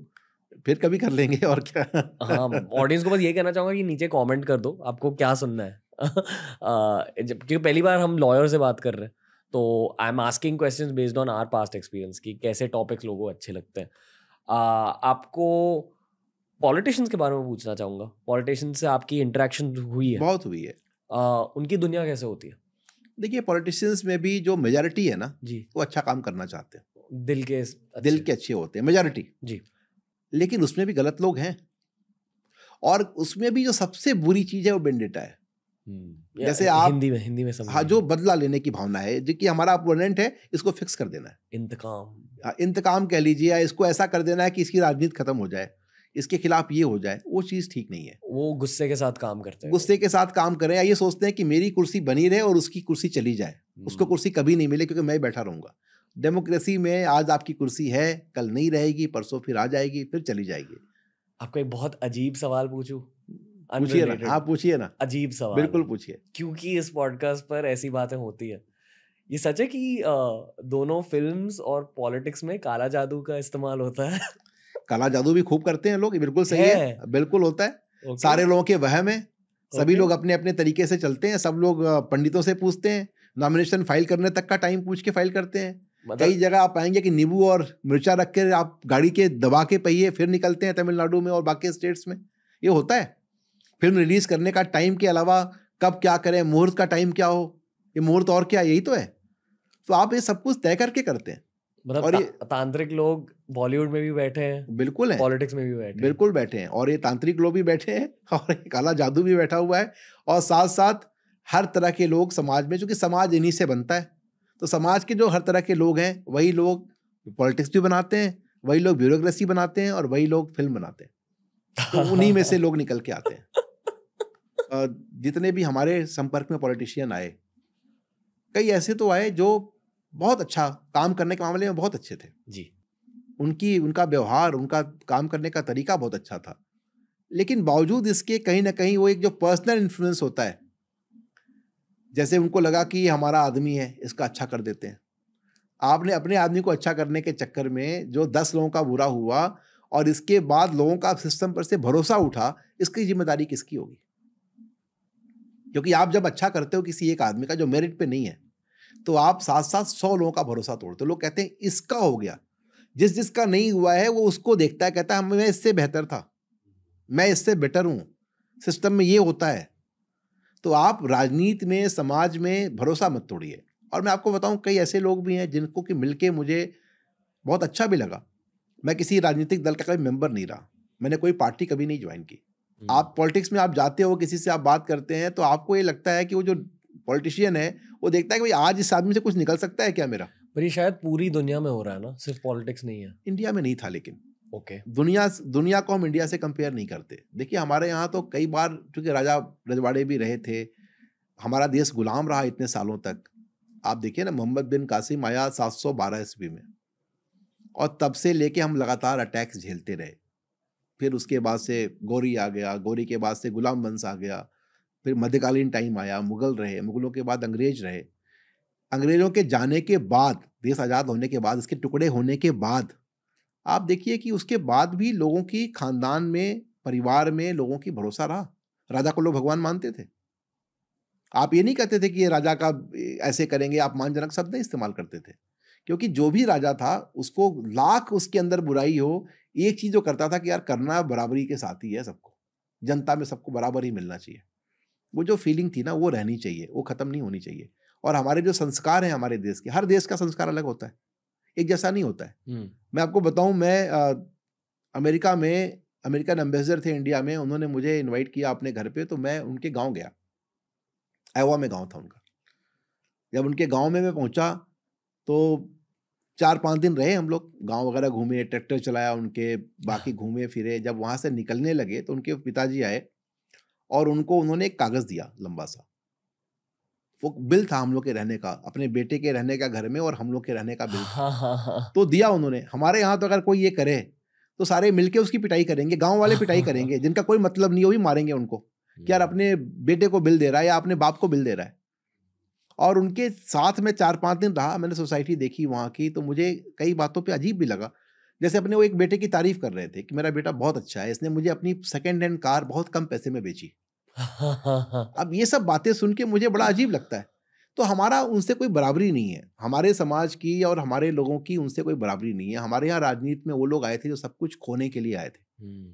फिर कभी कर लेंगे और क्या हाँ ऑडियंस को बस ये कहना चाहूंगा कि नीचे कमेंट कर दो आपको क्या सुनना है क्योंकि पहली बार हम लॉयर से बात कर रहे हैं तो I am asking question based on our past experience कि कैसे टॉपिक्स लोगों को अच्छे लगते हैं आपको पॉलिटिशियंस के बारे में पूछना चाहूंगा पॉलिटिशियंस से आपकी इंटरेक्शन हुई है बहुत हुई है आ, उनकी दुनिया कैसे होती है देखिए पॉलिटिशियंस में भी जो मेजोरिटी है ना जी वो अच्छा काम करना चाहते हैं दिल के अच्छे। दिल के अच्छे होते हैं मेजोरिटी जी लेकिन उसमें भी गलत लोग हैं और उसमें भी जो सबसे बुरी चीज़ है वो बेंडेटा है हम्म, जैसे आप हिंदी में हिंदी में समझ हाँ जो बदला लेने की भावना है जो कि हमारा अपोनेंट है इसको फिक्स कर देना है इंतकाम हाँ, इंतकाम कह लीजिए या इसको ऐसा कर देना है कि इसकी राजनीति खत्म हो जाए इसके खिलाफ ये हो जाए वो चीज़ ठीक नहीं है वो गुस्से के साथ काम करते हैं गुस्से के साथ काम करें या ये सोचते हैं कि मेरी कुर्सी बनी रहे और उसकी कुर्सी चली जाए उसको हम्म। कुर्सी कभी नहीं मिले क्योंकि मैं बैठा रहूंगा डेमोक्रेसी में आज आपकी कुर्सी है कल नहीं रहेगी परसों फिर आ जाएगी फिर चली जाएगी आपको एक बहुत अजीब सवाल पूछूं पूछिए ना आप हाँ, पूछिए ना अजीब सवाल बिल्कुल पूछिए क्योंकि इस पॉडकास्ट पर ऐसी बातें होती है ये सच है कि दोनों फिल्म्स और पॉलिटिक्स में काला जादू का इस्तेमाल होता है काला जादू भी खूब करते हैं लोग बिल्कुल सही है, है। बिल्कुल होता है okay. सारे लोगों के वह में सभी okay. लोग अपने अपने तरीके से चलते हैं सब लोग पंडितों से पूछते हैं नॉमिनेशन फाइल करने तक का टाइम पूछ के फाइल करते हैं मतलब? कई जगह आप आएंगे कि नींबू और मिर्चा रख के आप गाड़ी के दबा के पहिए फिर निकलते हैं तमिलनाडु में और बाकी स्टेट्स में ये होता है फिल्म रिलीज करने का टाइम के अलावा कब क्या करें मुहूर्त का टाइम क्या हो ये मुहूर्त और क्या यही तो है तो आप ये सब कुछ तय करके करते हैं मतलब और ता, ये तांत्रिक लोग बॉलीवुड में भी बैठे हैं बिल्कुल है पॉलिटिक्स में भी बैठे बिल्कुल बैठे हैं और ये तांत्रिक लोग भी बैठे हैं और काला जादू भी बैठा हुआ है और साथ साथ हर तरह के लोग समाज में चूंकि समाज इन्हीं से बनता है तो समाज के जो हर तरह के लोग हैं वही लोग पॉलिटिक्स भी बनाते हैं वही लोग ब्यूरोक्रेसी बनाते हैं और वही लोग फिल्म बनाते हैं तो उन्हीं में से लोग निकल के आते हैं जितने भी हमारे संपर्क में पॉलिटिशियन आए कई ऐसे तो आए जो बहुत अच्छा काम करने के मामले में बहुत अच्छे थे जी उनकी उनका व्यवहार उनका काम करने का तरीका बहुत अच्छा था लेकिन बावजूद इसके कहीं ना कहीं वो एक जो पर्सनल इन्फ्लुएंस होता है जैसे उनको लगा कि हमारा आदमी है इसका अच्छा कर देते हैं आपने अपने आदमी को अच्छा करने के चक्कर में जो दस लोगों का बुरा हुआ और इसके बाद लोगों का सिस्टम पर से भरोसा उठा इसकी जिम्मेदारी किसकी होगी क्योंकि आप जब अच्छा करते हो किसी एक आदमी का जो मेरिट पे नहीं है तो आप साथ साथ सौ लोगों का भरोसा तोड़ते लोग कहते हैं इसका हो गया जिस जिसका नहीं हुआ है वो उसको देखता है कहता है मैं इससे बेहतर था मैं इससे बेटर हूँ सिस्टम में ये होता है तो आप राजनीति में समाज में भरोसा मत तोड़िए और मैं आपको बताऊं कई ऐसे लोग भी हैं जिनको कि मिलके मुझे बहुत अच्छा भी लगा मैं किसी राजनीतिक दल का कभी मेंबर नहीं रहा मैंने कोई पार्टी कभी नहीं ज्वाइन की हम्म। आप पॉलिटिक्स में आप जाते हो किसी से आप बात करते हैं तो आपको ये लगता है कि वो जो पॉलिटिशियन है वो देखता है कि भाई आज इस आदमी से कुछ निकल सकता है क्या मेरा पर ये शायद पूरी दुनिया में हो रहा है ना सिर्फ पॉलिटिक्स नहीं है इंडिया में नहीं था लेकिन ओके okay. दुनिया दुनिया को हम इंडिया से कंपेयर नहीं करते देखिए हमारे यहाँ तो कई बार चूंकि राजा रजवाड़े भी रहे थे हमारा देश गुलाम रहा इतने सालों तक आप देखिए ना मोहम्मद बिन कासिम आया सात सौ बारह ईस्वी में और तब से लेके हम लगातार अटैक्स झेलते रहे फिर उसके बाद से गौरी आ गया गौरी के बाद से गुलाम वंश आ गया फिर मध्यकालीन टाइम आया मुगल रहे मुगलों के बाद अंग्रेज रहे अंग्रेजों के जाने के बाद देश आज़ाद होने के बाद इसके टुकड़े होने के बाद आप देखिए कि उसके बाद भी लोगों की खानदान में परिवार में लोगों की भरोसा रहा राजा को लोग भगवान मानते थे आप ये नहीं कहते थे कि ये राजा का ऐसे करेंगे आप मानजनक शब्द नहीं इस्तेमाल करते थे क्योंकि जो भी राजा था उसको लाख उसके अंदर बुराई हो एक चीज़ जो करता था कि यार करना बराबरी के साथ ही है सबको जनता में सबको बराबर ही मिलना चाहिए वो जो फीलिंग थी ना वो रहनी चाहिए वो ख़त्म नहीं होनी चाहिए और हमारे जो संस्कार हैं हमारे देश के हर देश का संस्कार अलग होता है एक जैसा नहीं होता है मैं आपको बताऊं मैं आ, अमेरिका में अमेरिकन एम्बेसडर थे इंडिया में उन्होंने मुझे इनवाइट किया अपने घर पे तो मैं उनके गांव गया एवा में गांव था उनका जब उनके गांव में मैं पहुंचा तो चार पाँच दिन रहे हम लोग गांव वगैरह घूमे ट्रैक्टर चलाया उनके हाँ। बाकी घूमे फिरे जब वहाँ से निकलने लगे तो उनके पिताजी आए और उनको उन्होंने एक कागज़ दिया लंबा सा वो बिल था हम लोग के रहने का अपने बेटे के रहने का घर में और हम लोग के रहने का बिल हाँ हाँ हाँ। तो दिया उन्होंने हमारे यहाँ तो अगर कोई ये करे तो सारे मिलके उसकी पिटाई करेंगे गांव वाले पिटाई करेंगे जिनका कोई मतलब नहीं हो भी मारेंगे उनको कि यार अपने बेटे को बिल दे रहा है या अपने बाप को बिल दे रहा है और उनके साथ में चार पाँच दिन रहा मैंने सोसाइटी देखी वहाँ की तो मुझे कई बातों पर अजीब भी लगा जैसे अपने वो एक बेटे की तारीफ कर रहे थे कि मेरा बेटा बहुत अच्छा है इसने मुझे अपनी सेकेंड हैंड कार बहुत कम पैसे में बेची अब ये सब बातें सुन के मुझे बड़ा अजीब लगता है तो हमारा उनसे कोई बराबरी नहीं है हमारे समाज की और हमारे लोगों की उनसे कोई बराबरी नहीं है हमारे यहाँ राजनीति में वो लोग आए थे जो सब कुछ खोने के लिए आए थे हम्म।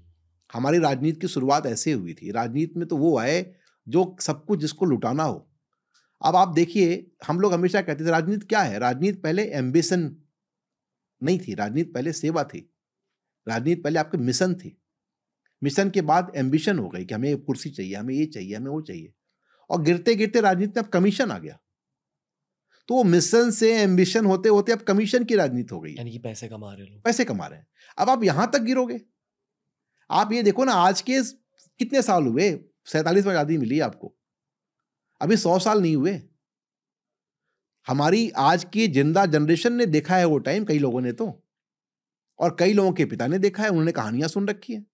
हमारी राजनीति की शुरुआत ऐसे हुई थी राजनीति में तो वो आए जो सब कुछ जिसको लुटाना हो अब आप देखिए हम लोग हमेशा कहते थे राजनीति क्या है राजनीति पहले एम्बिशन नहीं थी राजनीति पहले सेवा थी राजनीति पहले आपके मिशन थी मिशन के बाद एम्बिशन हो गई कि हमें कुर्सी चाहिए हमें ये चाहिए हमें वो चाहिए और गिरते गिरते राजनीति में अब कमीशन आ गया तो वो मिशन से एम्बिशन होते होते अब कमीशन की राजनीति हो गई यानी कि पैसे कमा रहे हैं पैसे कमा रहे हैं अब आप यहां तक गिरोगे आप ये देखो ना आज के कितने साल हुए सैतालीस में आज़ादी मिली आपको अभी सौ साल नहीं हुए हमारी आज की जिंदा जनरेशन ने देखा है वो टाइम कई लोगों ने तो और कई लोगों के पिता ने देखा है उन्होंने कहानियां सुन रखी है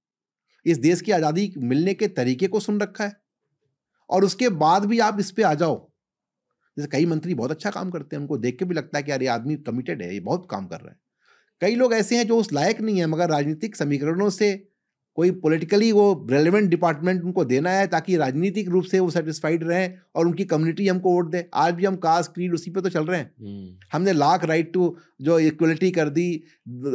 इस देश की आज़ादी मिलने के तरीके को सुन रखा है और उसके बाद भी आप इस पर आ जाओ जैसे कई मंत्री बहुत अच्छा काम करते हैं उनको देख के भी लगता है कि यार ये आदमी कमिटेड है ये बहुत काम कर रहा है कई लोग ऐसे हैं जो उस लायक नहीं है मगर राजनीतिक समीकरणों से कोई पॉलिटिकली वो रेलिवेंट डिपार्टमेंट उनको देना है ताकि राजनीतिक रूप से वो सेटिस्फाइड रहें और उनकी कम्युनिटी हमको वोट दे आज भी हम कास्ट क्रीड उसी पे तो चल रहे हैं हम्म। हमने लाख राइट टू जो इक्वलिटी कर दी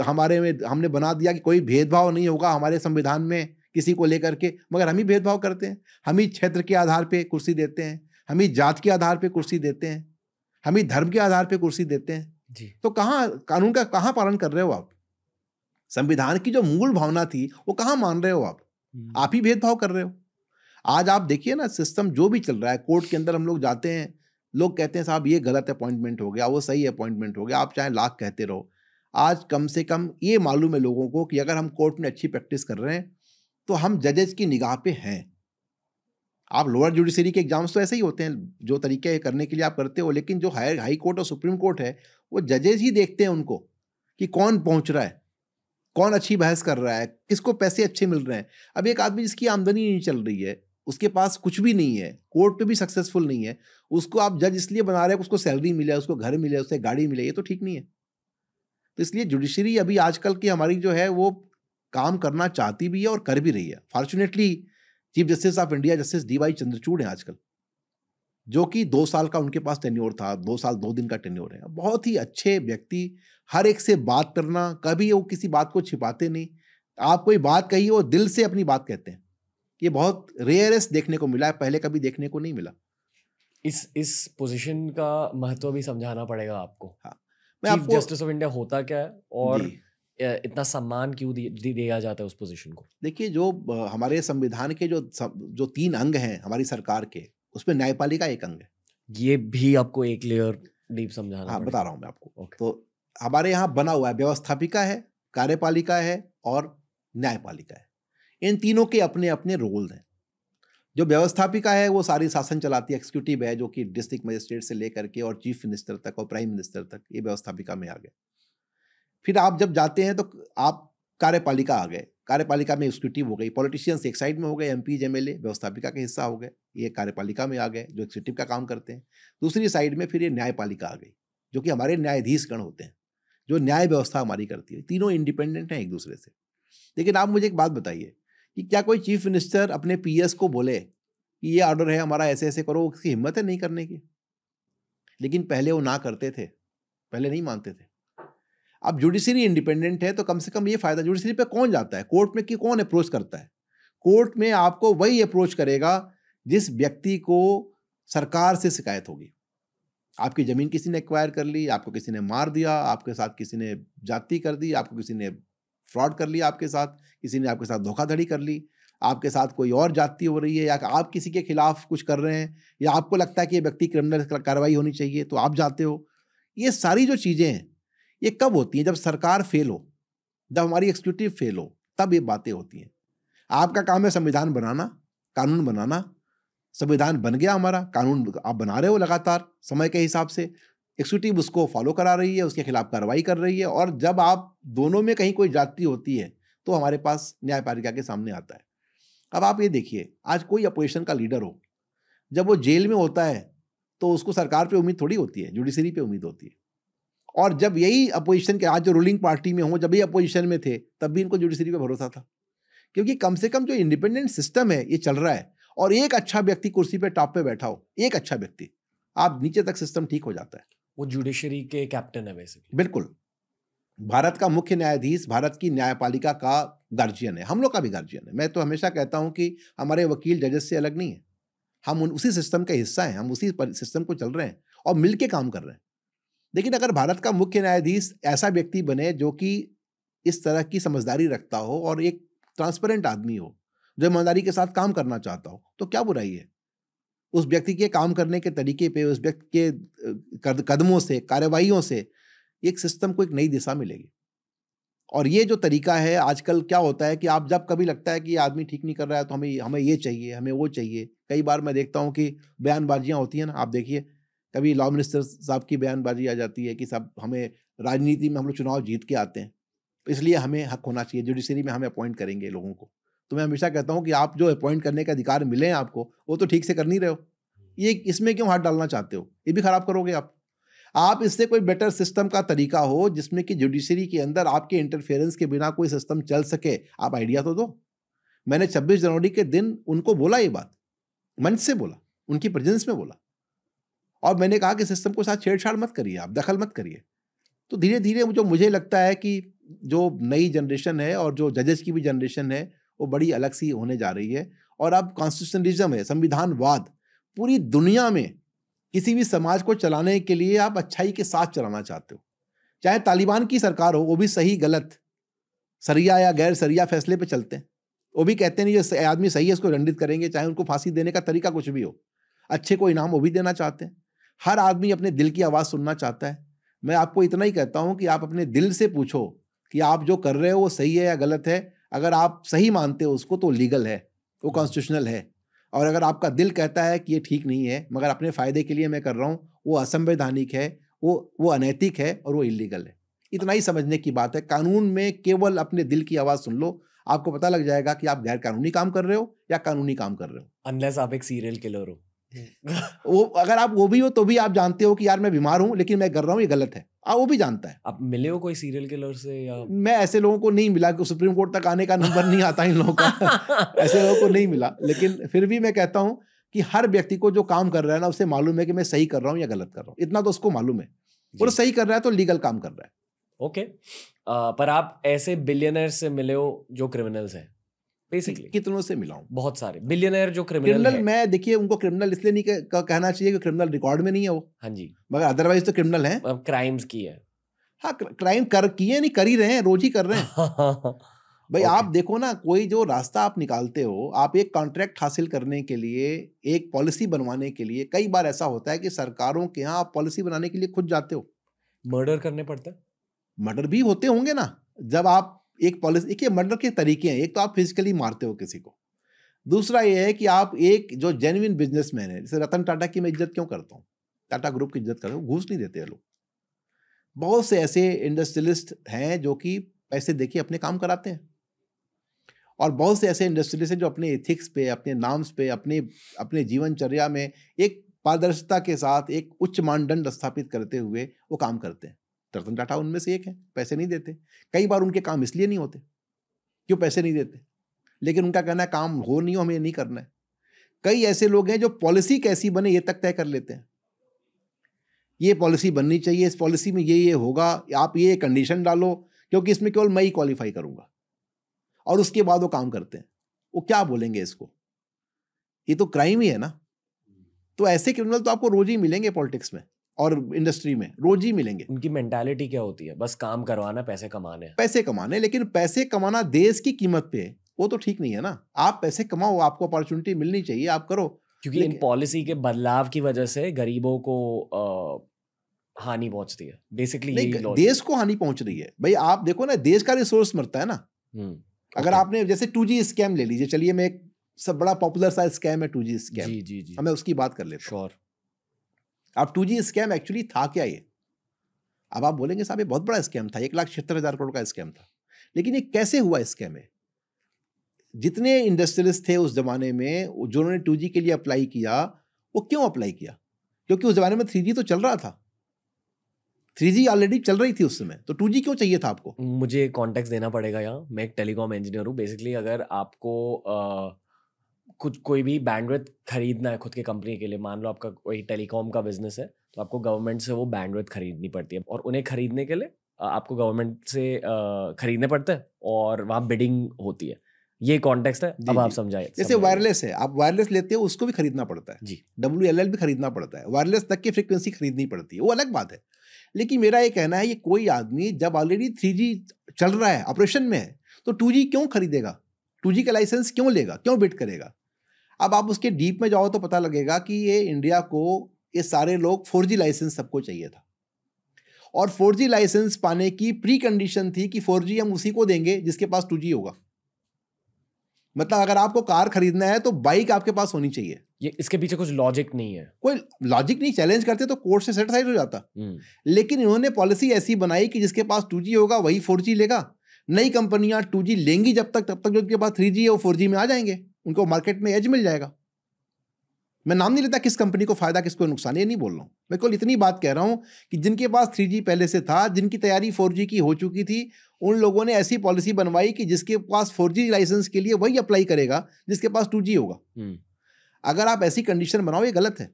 हमारे में हमने बना दिया कि कोई भेदभाव नहीं होगा हमारे संविधान में किसी को लेकर के मगर हम ही भेदभाव करते हैं हम ही क्षेत्र के आधार पर कुर्सी देते हैं हम ही जात के आधार पर कुर्सी देते हैं हम ही धर्म के आधार पर कुर्सी देते हैं जी तो कहाँ कानून का कहाँ पालन कर रहे हो आप संविधान की जो मूल भावना थी वो कहाँ मान रहे हो आप हम्म। आप ही भेदभाव कर रहे हो आज आप देखिए ना सिस्टम जो भी चल रहा है कोर्ट के अंदर हम लोग जाते हैं लोग कहते हैं साहब ये गलत अपॉइंटमेंट हो गया वो सही अपॉइंटमेंट हो गया आप चाहे लाख कहते रहो आज कम से कम ये मालूम है लोगों को कि अगर हम कोर्ट में अच्छी प्रैक्टिस कर रहे हैं तो हम जजेज की निगाह पे हैं आप लोअर जुडिशरी के एग्जाम्स तो ऐसे ही होते हैं जो तरीके करने के लिए आप करते हो लेकिन जो हायर हाई कोर्ट और सुप्रीम कोर्ट है वो जजेज ही देखते हैं उनको कि कौन पहुंच रहा है कौन अच्छी बहस कर रहा है किसको पैसे अच्छे मिल रहे हैं अब एक आदमी जिसकी आमदनी नहीं चल रही है उसके पास कुछ भी नहीं है कोर्ट भी सक्सेसफुल नहीं है उसको आप जज इसलिए बना रहे हैं उसको सैलरी मिले उसको घर मिले उसे गाड़ी मिले ये तो ठीक नहीं है तो इसलिए जुडिशरी अभी आजकल की हमारी जो है वो काम करना चाहती भी है और कर भी रही है fortunately chief justice of India justice D Y Chandrachud हैं आजकल जो कि दो साल का उनके पास टेन्योर था दो साल दो दिन का टेन्योर है बहुत ही अच्छे व्यक्ति हर एक से बात करना कभी वो किसी बात को छिपाते नहीं आप कोई बात कही वो दिल से अपनी बात कहते हैं ये बहुत रेयरेस्ट देखने को मिला है पहले कभी देखने को नहीं मिला इस इस पोजीशन का महत्व भी समझाना पड़ेगा आपको हाँ मैं आपको जस्टिस ऑफ इंडिया होता क्या है और इतना सम्मान क्यों दिया जाता है उस पोजीशन को देखिए जो हमारे संविधान के जो जो तीन अंग हैं हमारी सरकार के उसमें न्यायपालिका एक अंग है ये भी आपको एक लेयर डीप समझाना हाँ बता रहा हूँ मैं आपको okay. तो हमारे यहाँ बना हुआ है व्यवस्थापिका है कार्यपालिका है और न्यायपालिका है इन तीनों के अपने अपने रोल हैं जो व्यवस्थापिका है वो सारी शासन चलाती है एक्सिक्यूटिव है जो कि डिस्ट्रिक्ट मजिस्ट्रेट से लेकर के और चीफ मिनिस्टर तक और प्राइम मिनिस्टर तक ये व्यवस्थापिका में आ गए फिर आप जब जाते हैं तो आप कार्यपालिका आ गए कार्यपालिका में एग्जीक्यूटिव हो गई पॉलिटिशियंस एक साइड में हो गए एम पी एम व्यवस्थापिका के हिस्सा हो गए ये कार्यपालिका में आ गए जो एग्जीक्यूटिव का काम करते हैं दूसरी साइड में फिर ये न्यायपालिका आ गई जो कि हमारे न्यायाधीशगण होते हैं जो न्याय व्यवस्था हमारी करती है तीनों इंडिपेंडेंट हैं एक दूसरे से लेकिन आप मुझे एक बात बताइए कि क्या कोई चीफ मिनिस्टर अपने पी को बोले कि ये ऑर्डर है हमारा ऐसे ऐसे करो उसकी हिम्मत है नहीं करने की लेकिन पहले वो ना करते थे पहले नहीं मानते थे अब जुडिशरी इंडिपेंडेंट है तो कम से कम ये फायदा जुडिशरी पे कौन जाता है कोर्ट में कि कौन अप्रोच करता है कोर्ट में आपको वही अप्रोच करेगा जिस व्यक्ति को सरकार से शिकायत होगी आपकी ज़मीन किसी ने एक्वायर कर ली आपको किसी ने मार दिया आपके साथ किसी ने जाति कर दी आपको किसी ने फ्रॉड कर लिया आपके साथ किसी ने आपके साथ धोखाधड़ी कर ली आपके साथ कोई और जाति हो रही है या आप किसी के खिलाफ कुछ कर रहे हैं या आपको लगता है कि ये व्यक्ति क्रिमिनल कार्रवाई होनी चाहिए तो आप जाते हो ये सारी जो चीज़ें हैं ये कब होती है जब सरकार फेल हो जब हमारी एक्सिक्यूटिव फेल हो तब ये बातें होती हैं आपका काम है संविधान बनाना कानून बनाना संविधान बन गया हमारा कानून आप बना रहे हो लगातार समय के हिसाब से एक्सिक्यूटिव उसको फॉलो करा रही है उसके खिलाफ कार्रवाई कर रही है और जब आप दोनों में कहीं कोई जाति होती है तो हमारे पास न्यायपालिका के सामने आता है अब आप ये देखिए आज कोई अपोजिशन का लीडर हो जब वो जेल में होता है तो उसको सरकार पे उम्मीद थोड़ी होती है जुडिशरी पे उम्मीद होती है और जब यही अपोजिशन के आज जो रूलिंग पार्टी में हों जब ये अपोजिशन में थे तब भी इनको जुडिशरी पर भरोसा था क्योंकि कम से कम जो इंडिपेंडेंट सिस्टम है ये चल रहा है और एक अच्छा व्यक्ति कुर्सी पे टॉप पे बैठा हो एक अच्छा व्यक्ति आप नीचे तक सिस्टम ठीक हो जाता है वो जुडिशरी के कैप्टन है वैसे बिल्कुल भारत का मुख्य न्यायाधीश भारत की न्यायपालिका का गार्जियन है हम लोग का भी गार्जियन है मैं तो हमेशा कहता हूँ कि हमारे वकील जजेस से अलग नहीं है हम उन उसी सिस्टम का हिस्सा हैं हम उसी सिस्टम को चल रहे हैं और मिल के काम कर रहे हैं लेकिन अगर भारत का मुख्य न्यायाधीश ऐसा व्यक्ति बने जो कि इस तरह की समझदारी रखता हो और एक ट्रांसपेरेंट आदमी हो जो ईमानदारी के साथ काम करना चाहता हो तो क्या बुराई है उस व्यक्ति के काम करने के तरीके पे उस व्यक्ति के कदमों से कार्यवाही से एक सिस्टम को एक नई दिशा मिलेगी और ये जो तरीका है आजकल क्या होता है कि आप जब कभी लगता है कि ये आदमी ठीक नहीं कर रहा है तो हमें हमें ये चाहिए हमें वो चाहिए कई बार मैं देखता हूँ कि बयानबाजियाँ होती हैं ना आप देखिए कभी लॉ मिनिस्टर साहब की बयानबाजी आ जाती है कि साहब हमें राजनीति में हम लोग चुनाव जीत के आते हैं तो इसलिए हमें हक होना चाहिए जुडिशरी में हमें अपॉइंट करेंगे लोगों को तो मैं हमेशा कहता हूँ कि आप जो अपॉइंट करने का अधिकार मिले हैं आपको वो तो ठीक से कर नहीं रहे हो ये हम्म। इसमें क्यों हाथ डालना चाहते हो ये भी खराब करोगे आप आप इससे कोई बेटर सिस्टम का तरीका हो जिसमें कि जुडिशरी के अंदर आपके इंटरफेरेंस के बिना कोई सिस्टम चल सके आप आइडिया तो दो मैंने 26 जनवरी के दिन उनको बोला ये बात मंच से बोला उनकी प्रेजेंस में बोला और मैंने कहा कि सिस्टम के साथ छेड़छाड़ मत करिए आप दखल मत करिए तो धीरे धीरे जो मुझे लगता है कि जो नई जनरेशन है और जो जजेस की भी जनरेशन है वो बड़ी अलग सी होने जा रही है और अब कॉन्स्टिट्यूशनलिज्म है संविधानवाद पूरी दुनिया में किसी भी समाज को चलाने के लिए आप अच्छाई के साथ चलाना चाहते हो चाहे तालिबान की सरकार हो वो भी सही गलत सरिया या गैर सरिया फैसले पे चलते हैं वो भी कहते नहीं जो आदमी सही है उसको दंडित करेंगे चाहे उनको फांसी देने का तरीका कुछ भी हो अच्छे को इनाम वो भी देना चाहते हैं हर आदमी अपने दिल की आवाज़ सुनना चाहता है मैं आपको इतना ही कहता हूँ कि आप अपने दिल से पूछो कि आप जो कर रहे हो वो सही है या गलत है अगर आप सही मानते हो उसको तो लीगल है वो हाँ। कॉन्स्टिट्यूशनल है और अगर आपका दिल कहता है कि ये ठीक नहीं है मगर अपने फ़ायदे के लिए मैं कर रहा हूँ वो असंवैधानिक है वो वो अनैतिक है और वो इलीगल है इतना ही समझने की बात है कानून में केवल अपने दिल की आवाज़ सुन लो आपको पता लग जाएगा कि आप गैर कानूनी काम कर रहे हो या कानूनी काम कर रहे हो अनलेस आप एक सीरियल किलर हो वो अगर आप वो भी हो तो भी आप जानते हो कि यार मैं बीमार हूँ लेकिन मैं कर रहा हूँ ये गलत है आप वो भी जानता है आप मिले हो कोई सीरियल किलर से या मैं ऐसे लोगों को नहीं मिला सुप्रीम कोर्ट तक आने का नंबर नहीं आता इन लोगों का ऐसे लोगों को नहीं मिला लेकिन फिर भी मैं कहता हूँ कि हर व्यक्ति को जो काम कर रहा है ना उसे मालूम है कि मैं सही कर रहा हूँ या गलत कर रहा हूँ इतना तो उसको मालूम है और सही कर रहा है तो लीगल काम कर रहा है ओके पर आप ऐसे बिलियनर से मिले हो जो क्रिमिनल्स हैं बेसिकली कितनों से मिला बहुत सारे बिलियनर जो क्रिमिनल मैं देखिए उनको क्रिमिनल इसलिए नहीं कह, कहना चाहिए कि क्रिमिनल रिकॉर्ड में नहीं है वो हाँ जी मगर अदरवाइज तो क्रिमिनल है क्राइम्स की है हाँ क्राइम कर किए नहीं कर ही रहे हैं रोज ही कर रहे हैं भाई okay. आप देखो ना कोई जो रास्ता आप निकालते हो आप एक कॉन्ट्रैक्ट हासिल करने के लिए एक पॉलिसी बनवाने के लिए कई बार ऐसा होता है कि सरकारों के यहाँ आप पॉलिसी बनाने के लिए खुद जाते हो मर्डर करने पड़ता है मर्डर भी होते होंगे ना जब आप एक पॉलिसी देखिए मर्डर के तरीके हैं एक तो आप फिजिकली मारते हो किसी को दूसरा ये है कि आप एक जो जेन्यन बिजनेसमैन है जैसे रतन टाटा की मैं इज्जत क्यों करता हूँ टाटा ग्रुप की इज्जत करता हूँ घूस नहीं देते लोग बहुत से ऐसे इंडस्ट्रियलिस्ट हैं जो कि पैसे देके अपने काम कराते हैं और बहुत से ऐसे इंडस्ट्रियलिस्ट हैं जो अपने एथिक्स पे अपने नाम्स पे अपने अपने जीवनचर्या में एक पारदर्शिता के साथ एक उच्च मानदंड स्थापित करते हुए वो काम करते हैं रतन टाटा उनमें से एक है पैसे नहीं देते कई बार उनके काम इसलिए नहीं होते क्यों पैसे नहीं देते लेकिन उनका कहना है काम हो नहीं हो हमें नहीं करना है कई ऐसे लोग हैं जो पॉलिसी कैसी बने ये तक तय कर लेते हैं ये पॉलिसी बननी चाहिए इस पॉलिसी में ये ये होगा आप ये कंडीशन डालो क्योंकि इसमें केवल मैं ही क्वालिफाई करूंगा और उसके बाद वो काम करते हैं वो क्या बोलेंगे इसको ये तो क्राइम ही है ना तो ऐसे क्रिमिनल तो आपको रोज ही मिलेंगे पॉलिटिक्स में और इंडस्ट्री में रोज ही मिलेंगे उनकी मेंटालिटी क्या होती है बस काम करवाना पैसे कमाने पैसे कमाने लेकिन पैसे कमाना देश की कीमत पे वो तो ठीक नहीं है ना आप पैसे कमाओ आपको अपॉर्चुनिटी मिलनी चाहिए आप करो क्योंकि इन पॉलिसी के बदलाव की वजह से गरीबों को आ, हानि पहुंचती है बेसिकली देश को हानि पहुंच रही है भाई आप देखो ना देश का रिसोर्स मरता है ना हम्म, अगर okay. आपने जैसे टू जी स्कैम ले लीजिए चलिए मैं एक सब बड़ा पॉपुलर सा स्कैम है टू जी स्कैम जी जी जी हमें उसकी बात कर लेते श्योर sure. अब टू जी स्कैम एक्चुअली था क्या ये अब आप बोलेंगे साहब ये बहुत बड़ा स्कैम था एक लाख छिहत्तर हज़ार करोड़ का स्कैम था लेकिन ये कैसे हुआ स्कैम है जितने इंडस्ट्रियलिस्ट थे उस ज़माने में जिन्होंने टू के लिए अप्लाई किया वो क्यों अप्लाई किया क्योंकि उस ज़माने में थ्री तो चल रहा था थ्री ऑलरेडी चल रही थी उस समय तो टू क्यों चाहिए था आपको मुझे कॉन्टेक्ट देना पड़ेगा यहाँ मैं एक टेलीकॉम इंजीनियर हूँ बेसिकली अगर आपको आ... कुछ कोई भी बैंडविथ खरीदना है खुद के कंपनी के लिए मान लो आपका कोई टेलीकॉम का बिजनेस है तो आपको गवर्नमेंट से वो बैंडविथ खरीदनी पड़ती है और उन्हें खरीदने के लिए आपको गवर्नमेंट से खरीदने पड़ते हैं और वहाँ बिडिंग होती है ये कॉन्टेक्स्ट है जी, अब जी, आप समझाइए जैसे वायरलेस है आप वायरलेस लेते हो उसको भी खरीदना पड़ता है जी डब्ल्यू एल एल भी खरीदना पड़ता है वायरलेस तक की फ्रिक्वेंसी खरीदनी पड़ती है वो अलग बात है लेकिन मेरा ये कहना है ये कोई आदमी जब ऑलरेडी थ्री चल रहा है ऑपरेशन में है तो टू क्यों खरीदेगा टू का लाइसेंस क्यों लेगा क्यों बिट करेगा अब आप उसके डीप में जाओ तो पता लगेगा कि ये इंडिया को ये सारे लोग फोर लाइसेंस सबको चाहिए था और फोर लाइसेंस पाने की प्री कंडीशन थी कि फोर हम उसी को देंगे जिसके पास टू होगा मतलब अगर आपको कार खरीदना है तो बाइक आपके पास होनी चाहिए ये इसके पीछे कुछ लॉजिक नहीं है कोई लॉजिक नहीं चैलेंज करते तो कोर्ट से सेटिसफाइड हो जाता हम्म। लेकिन इन्होंने पॉलिसी ऐसी बनाई कि जिसके पास टू होगा वही फोर लेगा नई कंपनियां टू लेंगी जब तक तब तक जो उनके पास थ्री है वो फोर में आ जाएंगे उनको मार्केट में एज मिल जाएगा मैं नाम नहीं लेता किस कंपनी को फायदा किसको नुकसान ये नहीं बोल रहा हूँ मैं केवल इतनी बात कह रहा हूँ कि जिनके पास थ्री पहले से था जिनकी तैयारी फोर की हो चुकी थी उन लोगों ने ऐसी पॉलिसी बनवाई कि जिसके पास फोर लाइसेंस के लिए वही अप्लाई करेगा जिसके पास टू होगा हम्म। अगर आप ऐसी कंडीशन बनाओ ये गलत है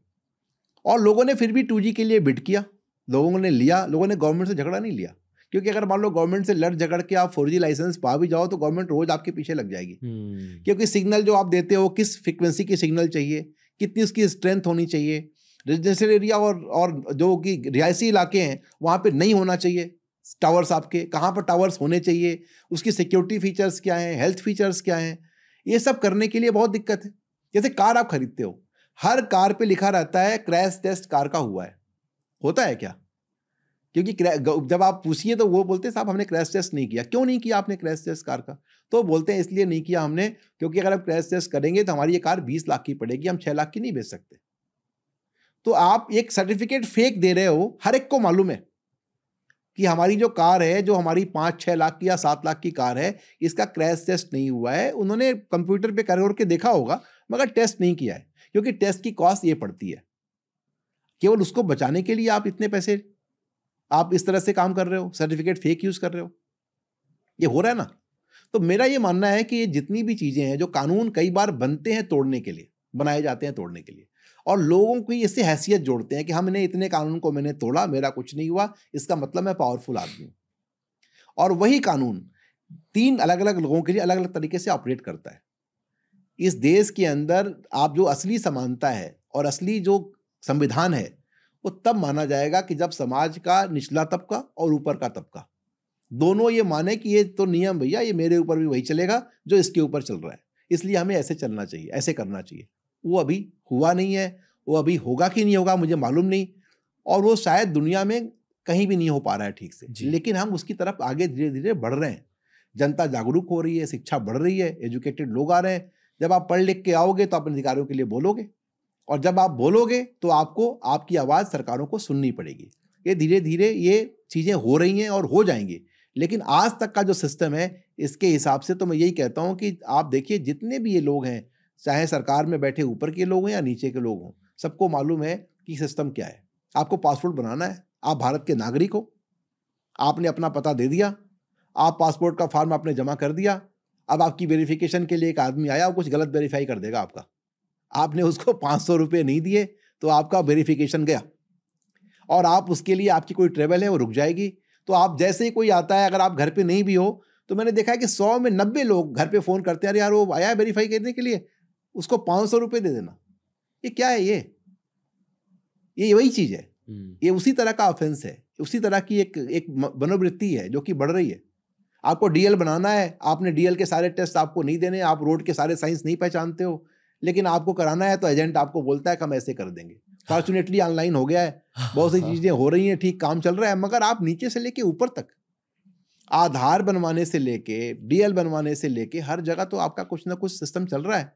और लोगों ने फिर भी टू के लिए बिट किया लोगों ने लिया लोगों ने गवर्नमेंट से झगड़ा नहीं लिया क्योंकि अगर मान लो गवर्नमेंट से लड़ झगड़ के आप फोर लाइसेंस पा भी जाओ तो गवर्नमेंट रोज आपके पीछे लग जाएगी हम्म। क्योंकि सिग्नल जो आप देते हो किस फ्रिक्वेंसी की सिग्नल चाहिए कितनी उसकी स्ट्रेंथ होनी चाहिए रेजिडेंशियल एरिया और और जो कि रिहायशी इलाके हैं वहाँ पे नहीं होना चाहिए टावर्स आपके कहाँ पर टावर्स होने चाहिए उसकी सिक्योरिटी फीचर्स क्या हैं हेल्थ फीचर्स क्या हैं ये सब करने के लिए बहुत दिक्कत है जैसे कार आप खरीदते हो हर कार पे लिखा रहता है क्रैश टेस्ट कार का हुआ है होता है क्या क्योंकि जब आप पूछिए तो वो बोलते हैं साहब हमने क्रैश टेस्ट नहीं किया क्यों नहीं किया आपने क्रैश टेस्ट कार का तो बोलते हैं इसलिए नहीं किया हमने क्योंकि अगर आप क्रैश टेस्ट करेंगे तो हमारी ये कार बीस लाख की पड़ेगी हम छः लाख की नहीं बेच सकते तो आप एक सर्टिफिकेट फेक दे रहे हो हर एक को मालूम है कि हमारी जो कार है जो हमारी पाँच छः लाख की या सात लाख की कार है इसका क्रैश टेस्ट नहीं हुआ है उन्होंने कंप्यूटर पे कर के देखा होगा मगर टेस्ट नहीं किया है क्योंकि टेस्ट की कॉस्ट ये पड़ती है केवल उसको बचाने के लिए आप इतने पैसे आप इस तरह से काम कर रहे हो सर्टिफिकेट फेक यूज कर रहे हो ये हो रहा है ना तो मेरा ये मानना है कि ये जितनी भी चीजें हैं जो कानून कई बार बनते हैं तोड़ने के लिए बनाए जाते हैं तोड़ने के लिए और लोगों की इससे हैसियत जोड़ते हैं कि हमने इतने कानून को मैंने तोड़ा मेरा कुछ नहीं हुआ इसका मतलब मैं पावरफुल आदमी हूँ और वही कानून तीन अलग अलग लोगों के लिए अलग अलग तरीके से ऑपरेट करता है इस देश के अंदर आप जो असली समानता है और असली जो संविधान है वो तब माना जाएगा कि जब समाज का निचला तबका और ऊपर का तबका दोनों ये माने कि ये तो नियम भैया ये मेरे ऊपर भी वही चलेगा जो इसके ऊपर चल रहा है इसलिए हमें ऐसे चलना चाहिए ऐसे करना चाहिए वो अभी हुआ नहीं है वो अभी होगा कि नहीं होगा मुझे मालूम नहीं और वो शायद दुनिया में कहीं भी नहीं हो पा रहा है ठीक से लेकिन हम उसकी तरफ आगे धीरे धीरे बढ़ रहे हैं जनता जागरूक हो रही है शिक्षा बढ़ रही है एजुकेटेड लोग आ रहे हैं जब आप पढ़ लिख के आओगे तो अपने अधिकारों के लिए बोलोगे और जब आप बोलोगे तो आपको आपकी आवाज़ सरकारों को सुननी पड़ेगी ये धीरे धीरे ये चीज़ें हो रही हैं और हो जाएंगी लेकिन आज तक का जो सिस्टम है इसके हिसाब से तो मैं यही कहता हूँ कि आप देखिए जितने भी ये लोग हैं चाहे सरकार में बैठे ऊपर के लोग हों या नीचे के लोग हों सबको मालूम है कि सिस्टम क्या है आपको पासपोर्ट बनाना है आप भारत के नागरिक हो आपने अपना पता दे दिया आप पासपोर्ट का फॉर्म आपने जमा कर दिया अब आपकी वेरिफिकेशन के लिए एक आदमी आया और कुछ गलत वेरीफाई कर देगा आपका आपने उसको पाँच सौ रुपये नहीं दिए तो आपका वेरिफिकेशन गया और आप उसके लिए आपकी कोई ट्रेवल है वो रुक जाएगी तो आप जैसे ही कोई आता है अगर आप घर पे नहीं भी हो तो मैंने देखा है कि सौ में नब्बे लोग घर पे फ़ोन करते हैं अरे यार वो आया है वेरीफाई करने के लिए उसको पाँच सौ रुपये दे देना ये क्या है ये ये वही चीज़ है हम्म। ये उसी तरह का ऑफेंस है उसी तरह की एक एक मनोवृत्ति है जो कि बढ़ रही है आपको डीएल बनाना है आपने डीएल के सारे टेस्ट आपको नहीं देने आप रोड के सारे साइंस नहीं पहचानते हो लेकिन आपको कराना है तो एजेंट आपको बोलता है कि हम ऐसे कर देंगे फॉर्चुनेटली ऑनलाइन हो गया है हाँ, बहुत सी हाँ। चीज़ें हो रही हैं ठीक काम चल रहा है मगर आप नीचे से लेके ऊपर तक आधार बनवाने से लेके डीएल बनवाने से लेके हर जगह तो आपका कुछ ना कुछ सिस्टम चल रहा है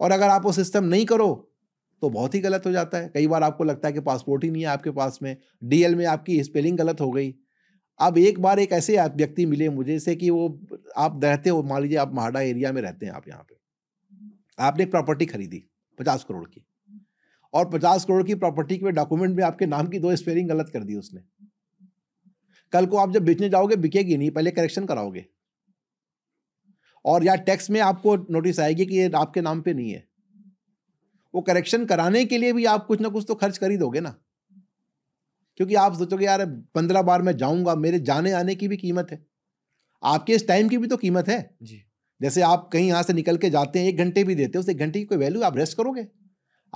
और अगर आप वो सिस्टम नहीं करो तो बहुत ही गलत हो जाता है कई बार आपको लगता है कि पासपोर्ट ही नहीं है आपके पास में डीएल में आपकी स्पेलिंग गलत हो गई अब एक बार एक ऐसे व्यक्ति मिले मुझे से कि वो आप रहते हो मान लीजिए आप महाडा एरिया में रहते हैं आप यहाँ पे आपने एक प्रॉपर्टी खरीदी पचास करोड़ की हम्म। और पचास करोड़ की प्रॉपर्टी के डॉक्यूमेंट में आपके नाम की दो स्पेलिंग गलत कर दी उसने कल को आप जब बेचने जाओगे बिकेगी नहीं पहले करेक्शन कराओगे और या टैक्स में आपको नोटिस आएगी कि ये आपके नाम पे नहीं है वो करेक्शन कराने के लिए भी आप कुछ ना कुछ तो खर्च कर ही दोगे ना क्योंकि आप सोचोगे यार पंद्रह बार मैं जाऊंगा मेरे जाने आने की भी कीमत है आपके इस टाइम की भी तो कीमत है जी जैसे आप कहीं यहाँ से निकल के जाते हैं एक घंटे भी देते हो उस एक घंटे की कोई वैल्यू आप रेस्ट करोगे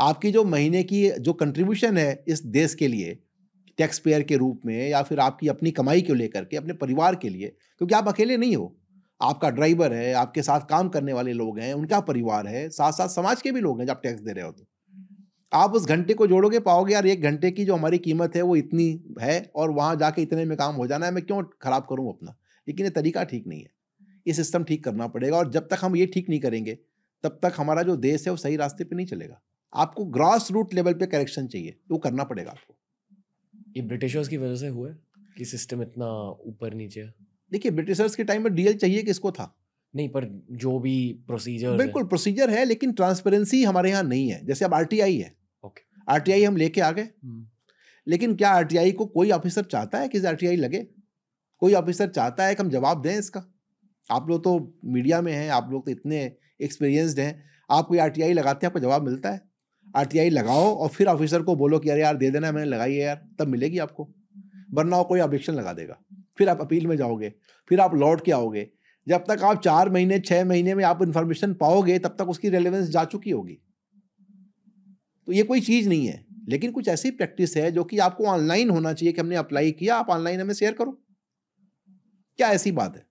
आपकी जो महीने की जो कंट्रीब्यूशन है इस देश के लिए टैक्स पेयर के रूप में या फिर आपकी अपनी कमाई को लेकर के अपने परिवार के लिए क्योंकि आप अकेले नहीं हो आपका ड्राइवर है आपके साथ काम करने वाले लोग हैं उनका परिवार है साथ साथ समाज के भी लोग हैं जब टैक्स दे रहे हो तो आप उस घंटे को जोड़ोगे पाओगे यार एक घंटे की जो हमारी कीमत है वो इतनी है और वहाँ जाके इतने में काम हो जाना है मैं क्यों खराब करूँ अपना लेकिन ये तरीका ठीक नहीं है ये सिस्टम ठीक करना पड़ेगा और जब तक हम ये ठीक नहीं करेंगे तब तक हमारा जो देश है वो सही रास्ते पे नहीं चलेगा आपको ग्रास रूट लेवल पे करेक्शन चाहिए वो करना पड़ेगा आपको ये ब्रिटिशर्स की वजह से हुआ कि सिस्टम इतना ऊपर नीचे देखिए ब्रिटिशर्स के टाइम में डीएल चाहिए किसको था नहीं पर जो भी प्रोसीजर बिल्कुल प्रोसीजर है लेकिन ट्रांसपेरेंसी हमारे यहाँ नहीं है जैसे अब आरटीआई है ओके आरटीआई हम लेके आ गए हम्म। लेकिन क्या आरटीआई को कोई ऑफिसर चाहता है कि आरटीआई लगे कोई ऑफिसर चाहता है कि हम जवाब दें इसका आप लोग तो मीडिया में हैं आप लोग तो इतने एक्सपीरियंसड हैं आप कोई आर लगाते हैं आपको जवाब मिलता है आर लगाओ और फिर ऑफिसर को बोलो कि अरे यार दे देना मैंने लगाई है यार तब मिलेगी आपको वरना वो कोई ऑब्जेक्शन लगा देगा फिर आप अपील में जाओगे फिर आप लौट के आओगे जब तक आप चार महीने छः महीने में आप इन्फॉर्मेशन पाओगे तब तक उसकी रेलिवेंस जा चुकी होगी तो ये कोई चीज़ नहीं है लेकिन कुछ ऐसी प्रैक्टिस है जो कि आपको ऑनलाइन होना चाहिए कि हमने अप्लाई किया आप ऑनलाइन हमें शेयर करो क्या ऐसी बात है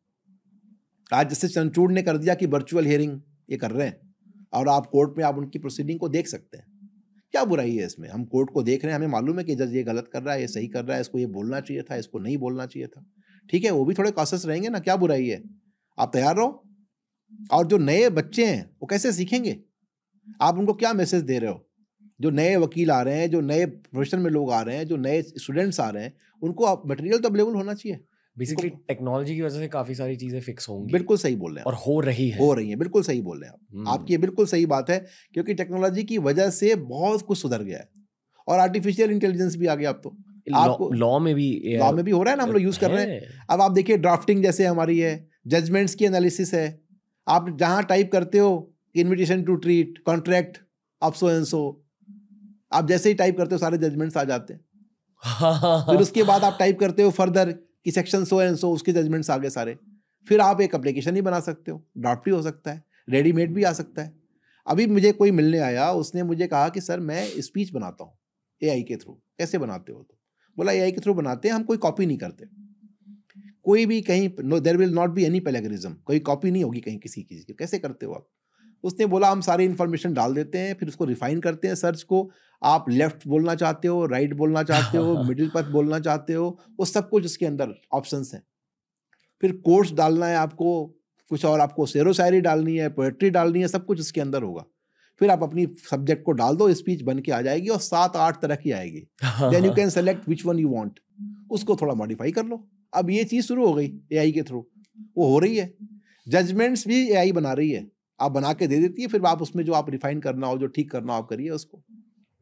आज जस्टिस चंद्रचूड़ ने कर दिया कि वर्चुअल हेयरिंग ये कर रहे हैं और आप कोर्ट में आप उनकी प्रोसीडिंग को देख सकते हैं क्या बुराई है इसमें हम कोर्ट को देख रहे हैं हमें मालूम है कि जज ये गलत कर रहा है ये सही कर रहा है इसको ये बोलना चाहिए था इसको नहीं बोलना चाहिए था ठीक है वो भी थोड़े कॉशस रहेंगे ना क्या बुराई है आप तैयार रहो और जो नए बच्चे हैं वो कैसे सीखेंगे आप उनको क्या मैसेज दे रहे हो जो नए वकील आ रहे हैं जो नए प्रोफेशन में लोग आ रहे हैं जो नए स्टूडेंट्स आ रहे हैं उनको आप मटेरियल तो अवेलेबल होना चाहिए बेसिकली टेक्नोलॉजी की वजह से काफी सारी चीजें फिक्स होंगी बिल्कुल सही बोल रहे हैं और हो रही है हो रही है बिल्कुल सही बोल रहे हैं आप हम्म। आपकी ये बिल्कुल सही बात है क्योंकि टेक्नोलॉजी की वजह से बहुत कुछ सुधर गया है और आर्टिफिशियल इंटेलिजेंस भी आ गया अब तो लॉ में भी लॉ में भी हो रहा है ना हम लोग यूज कर रहे हैं अब आप देखिए ड्राफ्टिंग जैसे हमारी है जजमेंट्स की एनालिसिस है आप जहाँ टाइप करते हो इन्विटेशन टू ट्रीट कॉन्ट्रैक्ट आप सो एंड सो आप जैसे ही टाइप करते हो सारे जजमेंट्स आ जाते हैं फिर उसके बाद आप टाइप करते हो फर्दर कि सेक्शन सो एंड सो उसके जजमेंट्स आगे सारे फिर आप एक अप्लीकेशन ही बना सकते हो ड्राफ्ट भी हो सकता है रेडीमेड भी आ सकता है अभी मुझे कोई मिलने आया उसने मुझे कहा कि सर मैं स्पीच बनाता हूँ ए के थ्रू कैसे बनाते हो तो बोला ए के थ्रू बनाते हैं हम कोई कॉपी नहीं करते कोई भी कहीं there will not be any plagiarism कोई कॉपी नहीं होगी कहीं किसी चीज़ की कैसे करते हो आप उसने बोला हम सारी इन्फॉर्मेशन डाल देते हैं फिर उसको रिफाइन करते हैं सर्च को आप लेफ्ट बोलना चाहते हो राइट बोलना चाहते हो मिडिल पथ बोलना चाहते हो वो सब कुछ उसके अंदर ऑप्शन हैं फिर कोर्स डालना है आपको कुछ और आपको शेर शायरी डालनी है पोएट्री डालनी है सब कुछ उसके अंदर होगा फिर आप अपनी सब्जेक्ट को डाल दो स्पीच बन के आ जाएगी और सात आठ तरह की आएगी then you can select which one you want उसको थोड़ा मॉडिफाई कर लो अब ये चीज़ शुरू हो गई ए के थ्रू वो हो रही है जजमेंट्स भी ए बना रही है आप बना के दे देती है फिर आप उसमें जो आप रिफाइन करना हो जो ठीक करना हो आप करिए उसको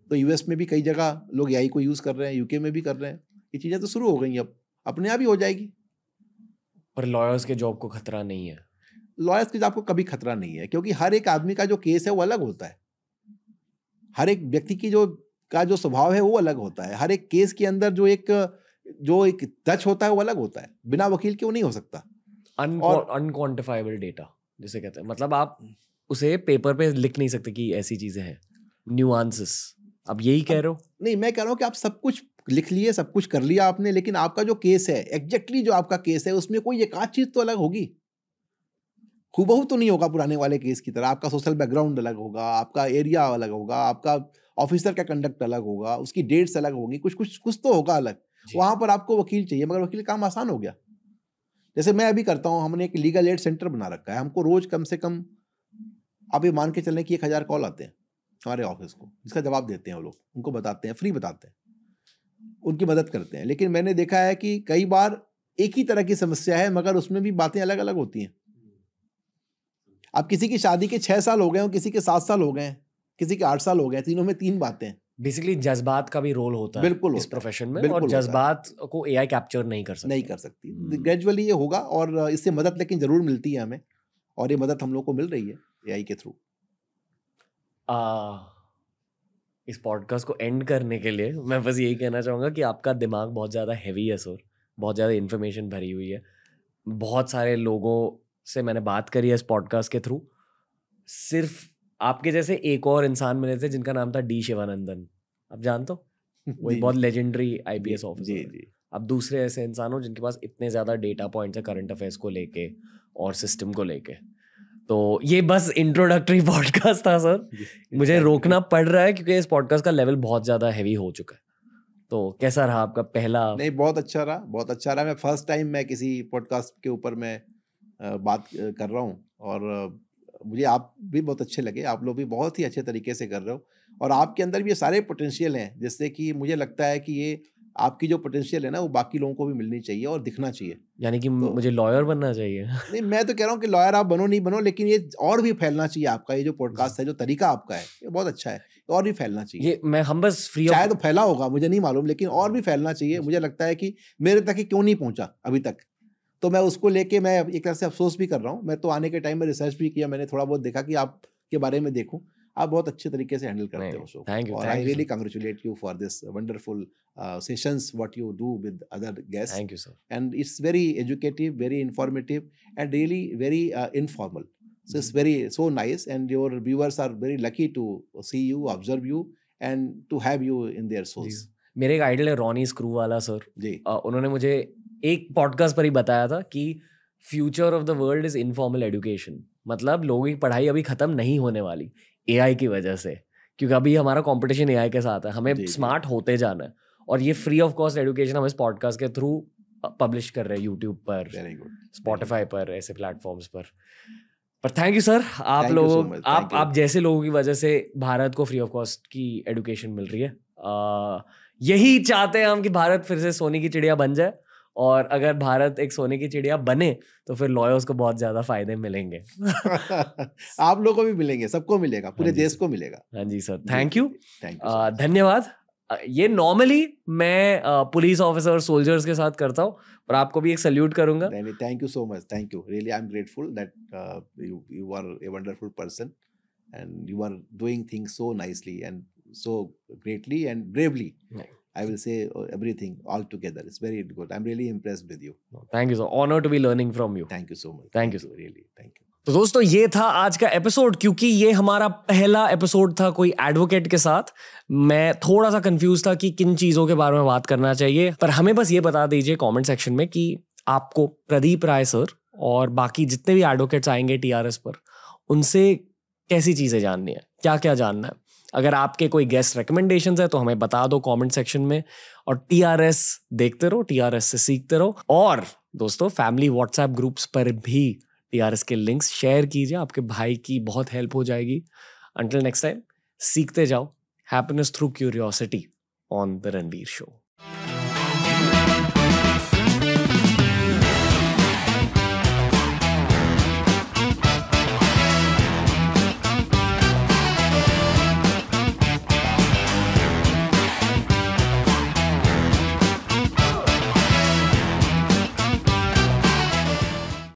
तो यूएस में भी कई जगह लोग ए को यूज़ कर रहे हैं यूके में भी कर रहे हैं ये चीज़ें तो शुरू हो गई अब अपने आप ही हो जाएगी पर लॉयर्स के जॉब को खतरा नहीं है लॉयर्स के जॉब को कभी खतरा नहीं है क्योंकि हर एक आदमी का जो केस है वो अलग होता है हर एक व्यक्ति की जो का जो स्वभाव है वो अलग होता है हर एक केस के अंदर जो एक जो एक टच होता है वो अलग होता है बिना वकील के वो नहीं हो सकता अनकॉन्टिफाइबल डेटा जिसे कहते हैं मतलब आप उसे पेपर पे लिख नहीं सकते कि ऐसी चीजें हैं न्यू अब यही कह रहे हो नहीं मैं कह रहा हूँ कि आप सब कुछ लिख लिए सब कुछ कर लिया आपने लेकिन आपका जो केस है एग्जैक्टली जो आपका केस है उसमें कोई एक आध चीज तो अलग होगी खूबहू तो नहीं होगा पुराने वाले केस की तरह आपका सोशल बैकग्राउंड अलग होगा आपका एरिया अलग होगा आपका ऑफिसर का कंडक्ट अलग होगा उसकी डेट्स अलग होगी कुछ कुछ कुछ तो होगा अलग वहां पर आपको वकील चाहिए मगर वकील काम आसान हो गया जैसे मैं अभी करता हूँ हमने एक लीगल एड सेंटर बना रखा है हमको रोज कम से कम आप ये मान के चलें कि एक हज़ार कॉल आते हैं हमारे ऑफिस को जिसका जवाब देते हैं वो लोग उनको बताते हैं फ्री बताते हैं उनकी मदद करते हैं लेकिन मैंने देखा है कि कई बार एक ही तरह की समस्या है मगर उसमें भी बातें अलग अलग होती हैं अब किसी की शादी के छः साल हो गए हों किसी के सात साल हो गए हैं किसी के आठ साल हो गए तीनों में तीन बातें हैं बेसिकली जज्बात का भी रोल होता है इस प्रोफेशन में और जज्बात को एआई कैप्चर नहीं कर सकती नहीं कर सकती ग्रेजुअली ये होगा और इससे मदद लेकिन ज़रूर मिलती है हमें और ये मदद हम लोग को मिल रही है एआई के थ्रू इस पॉडकास्ट को एंड करने के लिए मैं बस यही कहना चाहूँगा कि आपका दिमाग बहुत ज़्यादा हैवी है सर बहुत ज़्यादा इन्फॉर्मेशन भरी हुई है बहुत सारे लोगों से मैंने बात करी है इस पॉडकास्ट के थ्रू सिर्फ आपके जैसे एक और इंसान मिले थे जिनका नाम था डी शिवानंदन आप जानते हो वही बहुत legendary I P S ji अब दूसरे ऐसे इंसान हो जिनके पास इतने ज़्यादा डेटा पॉइंट्स है करंट अफेयर्स को लेके और सिस्टम को लेके तो ये बस इंट्रोडक्टरी पॉडकास्ट था सर मुझे रोकना पड़ रहा है क्योंकि इस पॉडकास्ट का लेवल बहुत ज़्यादा हैवी हो चुका है तो कैसा रहा आपका पहला नहीं बहुत अच्छा रहा बहुत अच्छा रहा मैं फर्स्ट टाइम मैं किसी पॉडकास्ट के ऊपर मैं बात कर रहा हूँ और मुझे आप भी बहुत अच्छे लगे आप लोग भी बहुत ही अच्छे तरीके से कर रहे हो और आपके अंदर भी ये सारे पोटेंशियल हैं जिससे कि मुझे लगता है कि ये आपकी जो पोटेंशियल है ना वो बाकी लोगों को भी मिलनी चाहिए और दिखना चाहिए यानी कि तो, मुझे लॉयर बनना चाहिए नहीं मैं तो कह रहा हूँ कि लॉयर आप बनो नहीं बनो लेकिन ये और भी फैलना चाहिए आपका ये जो पॉडकास्ट है जो तरीका आपका है ये बहुत अच्छा है और भी फैलना चाहिए ये मैं हम बस फ्री शायद तो फैला होगा मुझे नहीं मालूम लेकिन और भी फैलना चाहिए मुझे लगता है कि मेरे तक क्यों नहीं पहुंचा अभी तक तो मैं उसको लेके मैं एक तरह से अफसोस भी कर रहा हूँ मैं तो आने के टाइम में रिसर्च भी किया मैंने थोड़ा बहुत देखा कि आप के बारे में देखूँ आप बहुत अच्छे तरीके से हैंडल करते हो शो थैंक यू और I really congratulate you for this wonderful sessions what you do with other guest thank you sir and it's very educative very informative and really very informal so it's very so nice and your viewers are very lucky to see you observe you and to have you in their souls मेरे एक idol है Ronnie Screwvala sir ji uh, उन्होंने मुझे एक podcast पर ही बताया था कि future of the world is informal education मतलब लोगों की पढ़ाई अभी खत्म नहीं होने वाली ए की वजह से क्योंकि अभी हमारा कॉम्पिटिशन ए के साथ है हमें स्मार्ट होते जाना है और ये फ्री ऑफ कॉस्ट एजुकेशन हम इस पॉडकास्ट के थ्रू पब्लिश कर रहे हैं यूट्यूब पर स्पॉटिफाई पर ऐसे प्लेटफॉर्म्स पर पर थैंक यू सर आप लोगों so आप आप जैसे लोगों की वजह से भारत को फ्री ऑफ कॉस्ट की एजुकेशन मिल रही है आ, यही चाहते हैं हम कि भारत फिर से सोने की चिड़िया बन जाए और अगर भारत एक सोने की चिड़िया बने तो फिर लॉयर्स को बहुत ज्यादा फायदे मिलेंगे आप लोगों को भी मिलेंगे सबको मिलेगा पूरे हाँ देश को मिलेगा हाँ जी सर थैंक यू धन्यवाद ये नॉर्मली मैं पुलिस ऑफिसर सोल्जर्स के साथ करता हूँ पर आपको भी एक सल्यूट करूंगा thank you so much thank you really I am grateful that you you are a wonderful person and you are doing things so nicely and so greatly and bravely I will say uh, everything all together. It's very good. I'm really impressed with you. Thank you, sir. Honor to be learning from you. Thank you so much. Thank you, sir. Really, thank you. तो दोस्तों ये था आज का episode क्योंकि ये हमारा पहला एपिसोड था कोई एडवोकेट के साथ मैं थोड़ा सा कंफ्यूज था कि किन चीजों के बारे में बात करना चाहिए पर हमें बस ये बता दीजिए कमेंट सेक्शन में कि आपको प्रदीप राय सर और बाकी जितने भी एडवोकेट्स आएंगे टीआरएस पर उनसे कैसी चीजें जाननी है क्या क्या जानना है अगर आपके कोई गेस्ट रिकमेंडेशन है तो हमें बता दो कमेंट सेक्शन में और टीआरएस देखते रहो टीआरएस से सीखते रहो और दोस्तों फैमिली व्हाट्सएप ग्रुप्स पर भी टीआरएस के लिंक्स शेयर कीजिए आपके भाई की बहुत हेल्प हो जाएगी अंटिल नेक्स्ट टाइम सीखते जाओ happiness through curiosity on the Ranbir show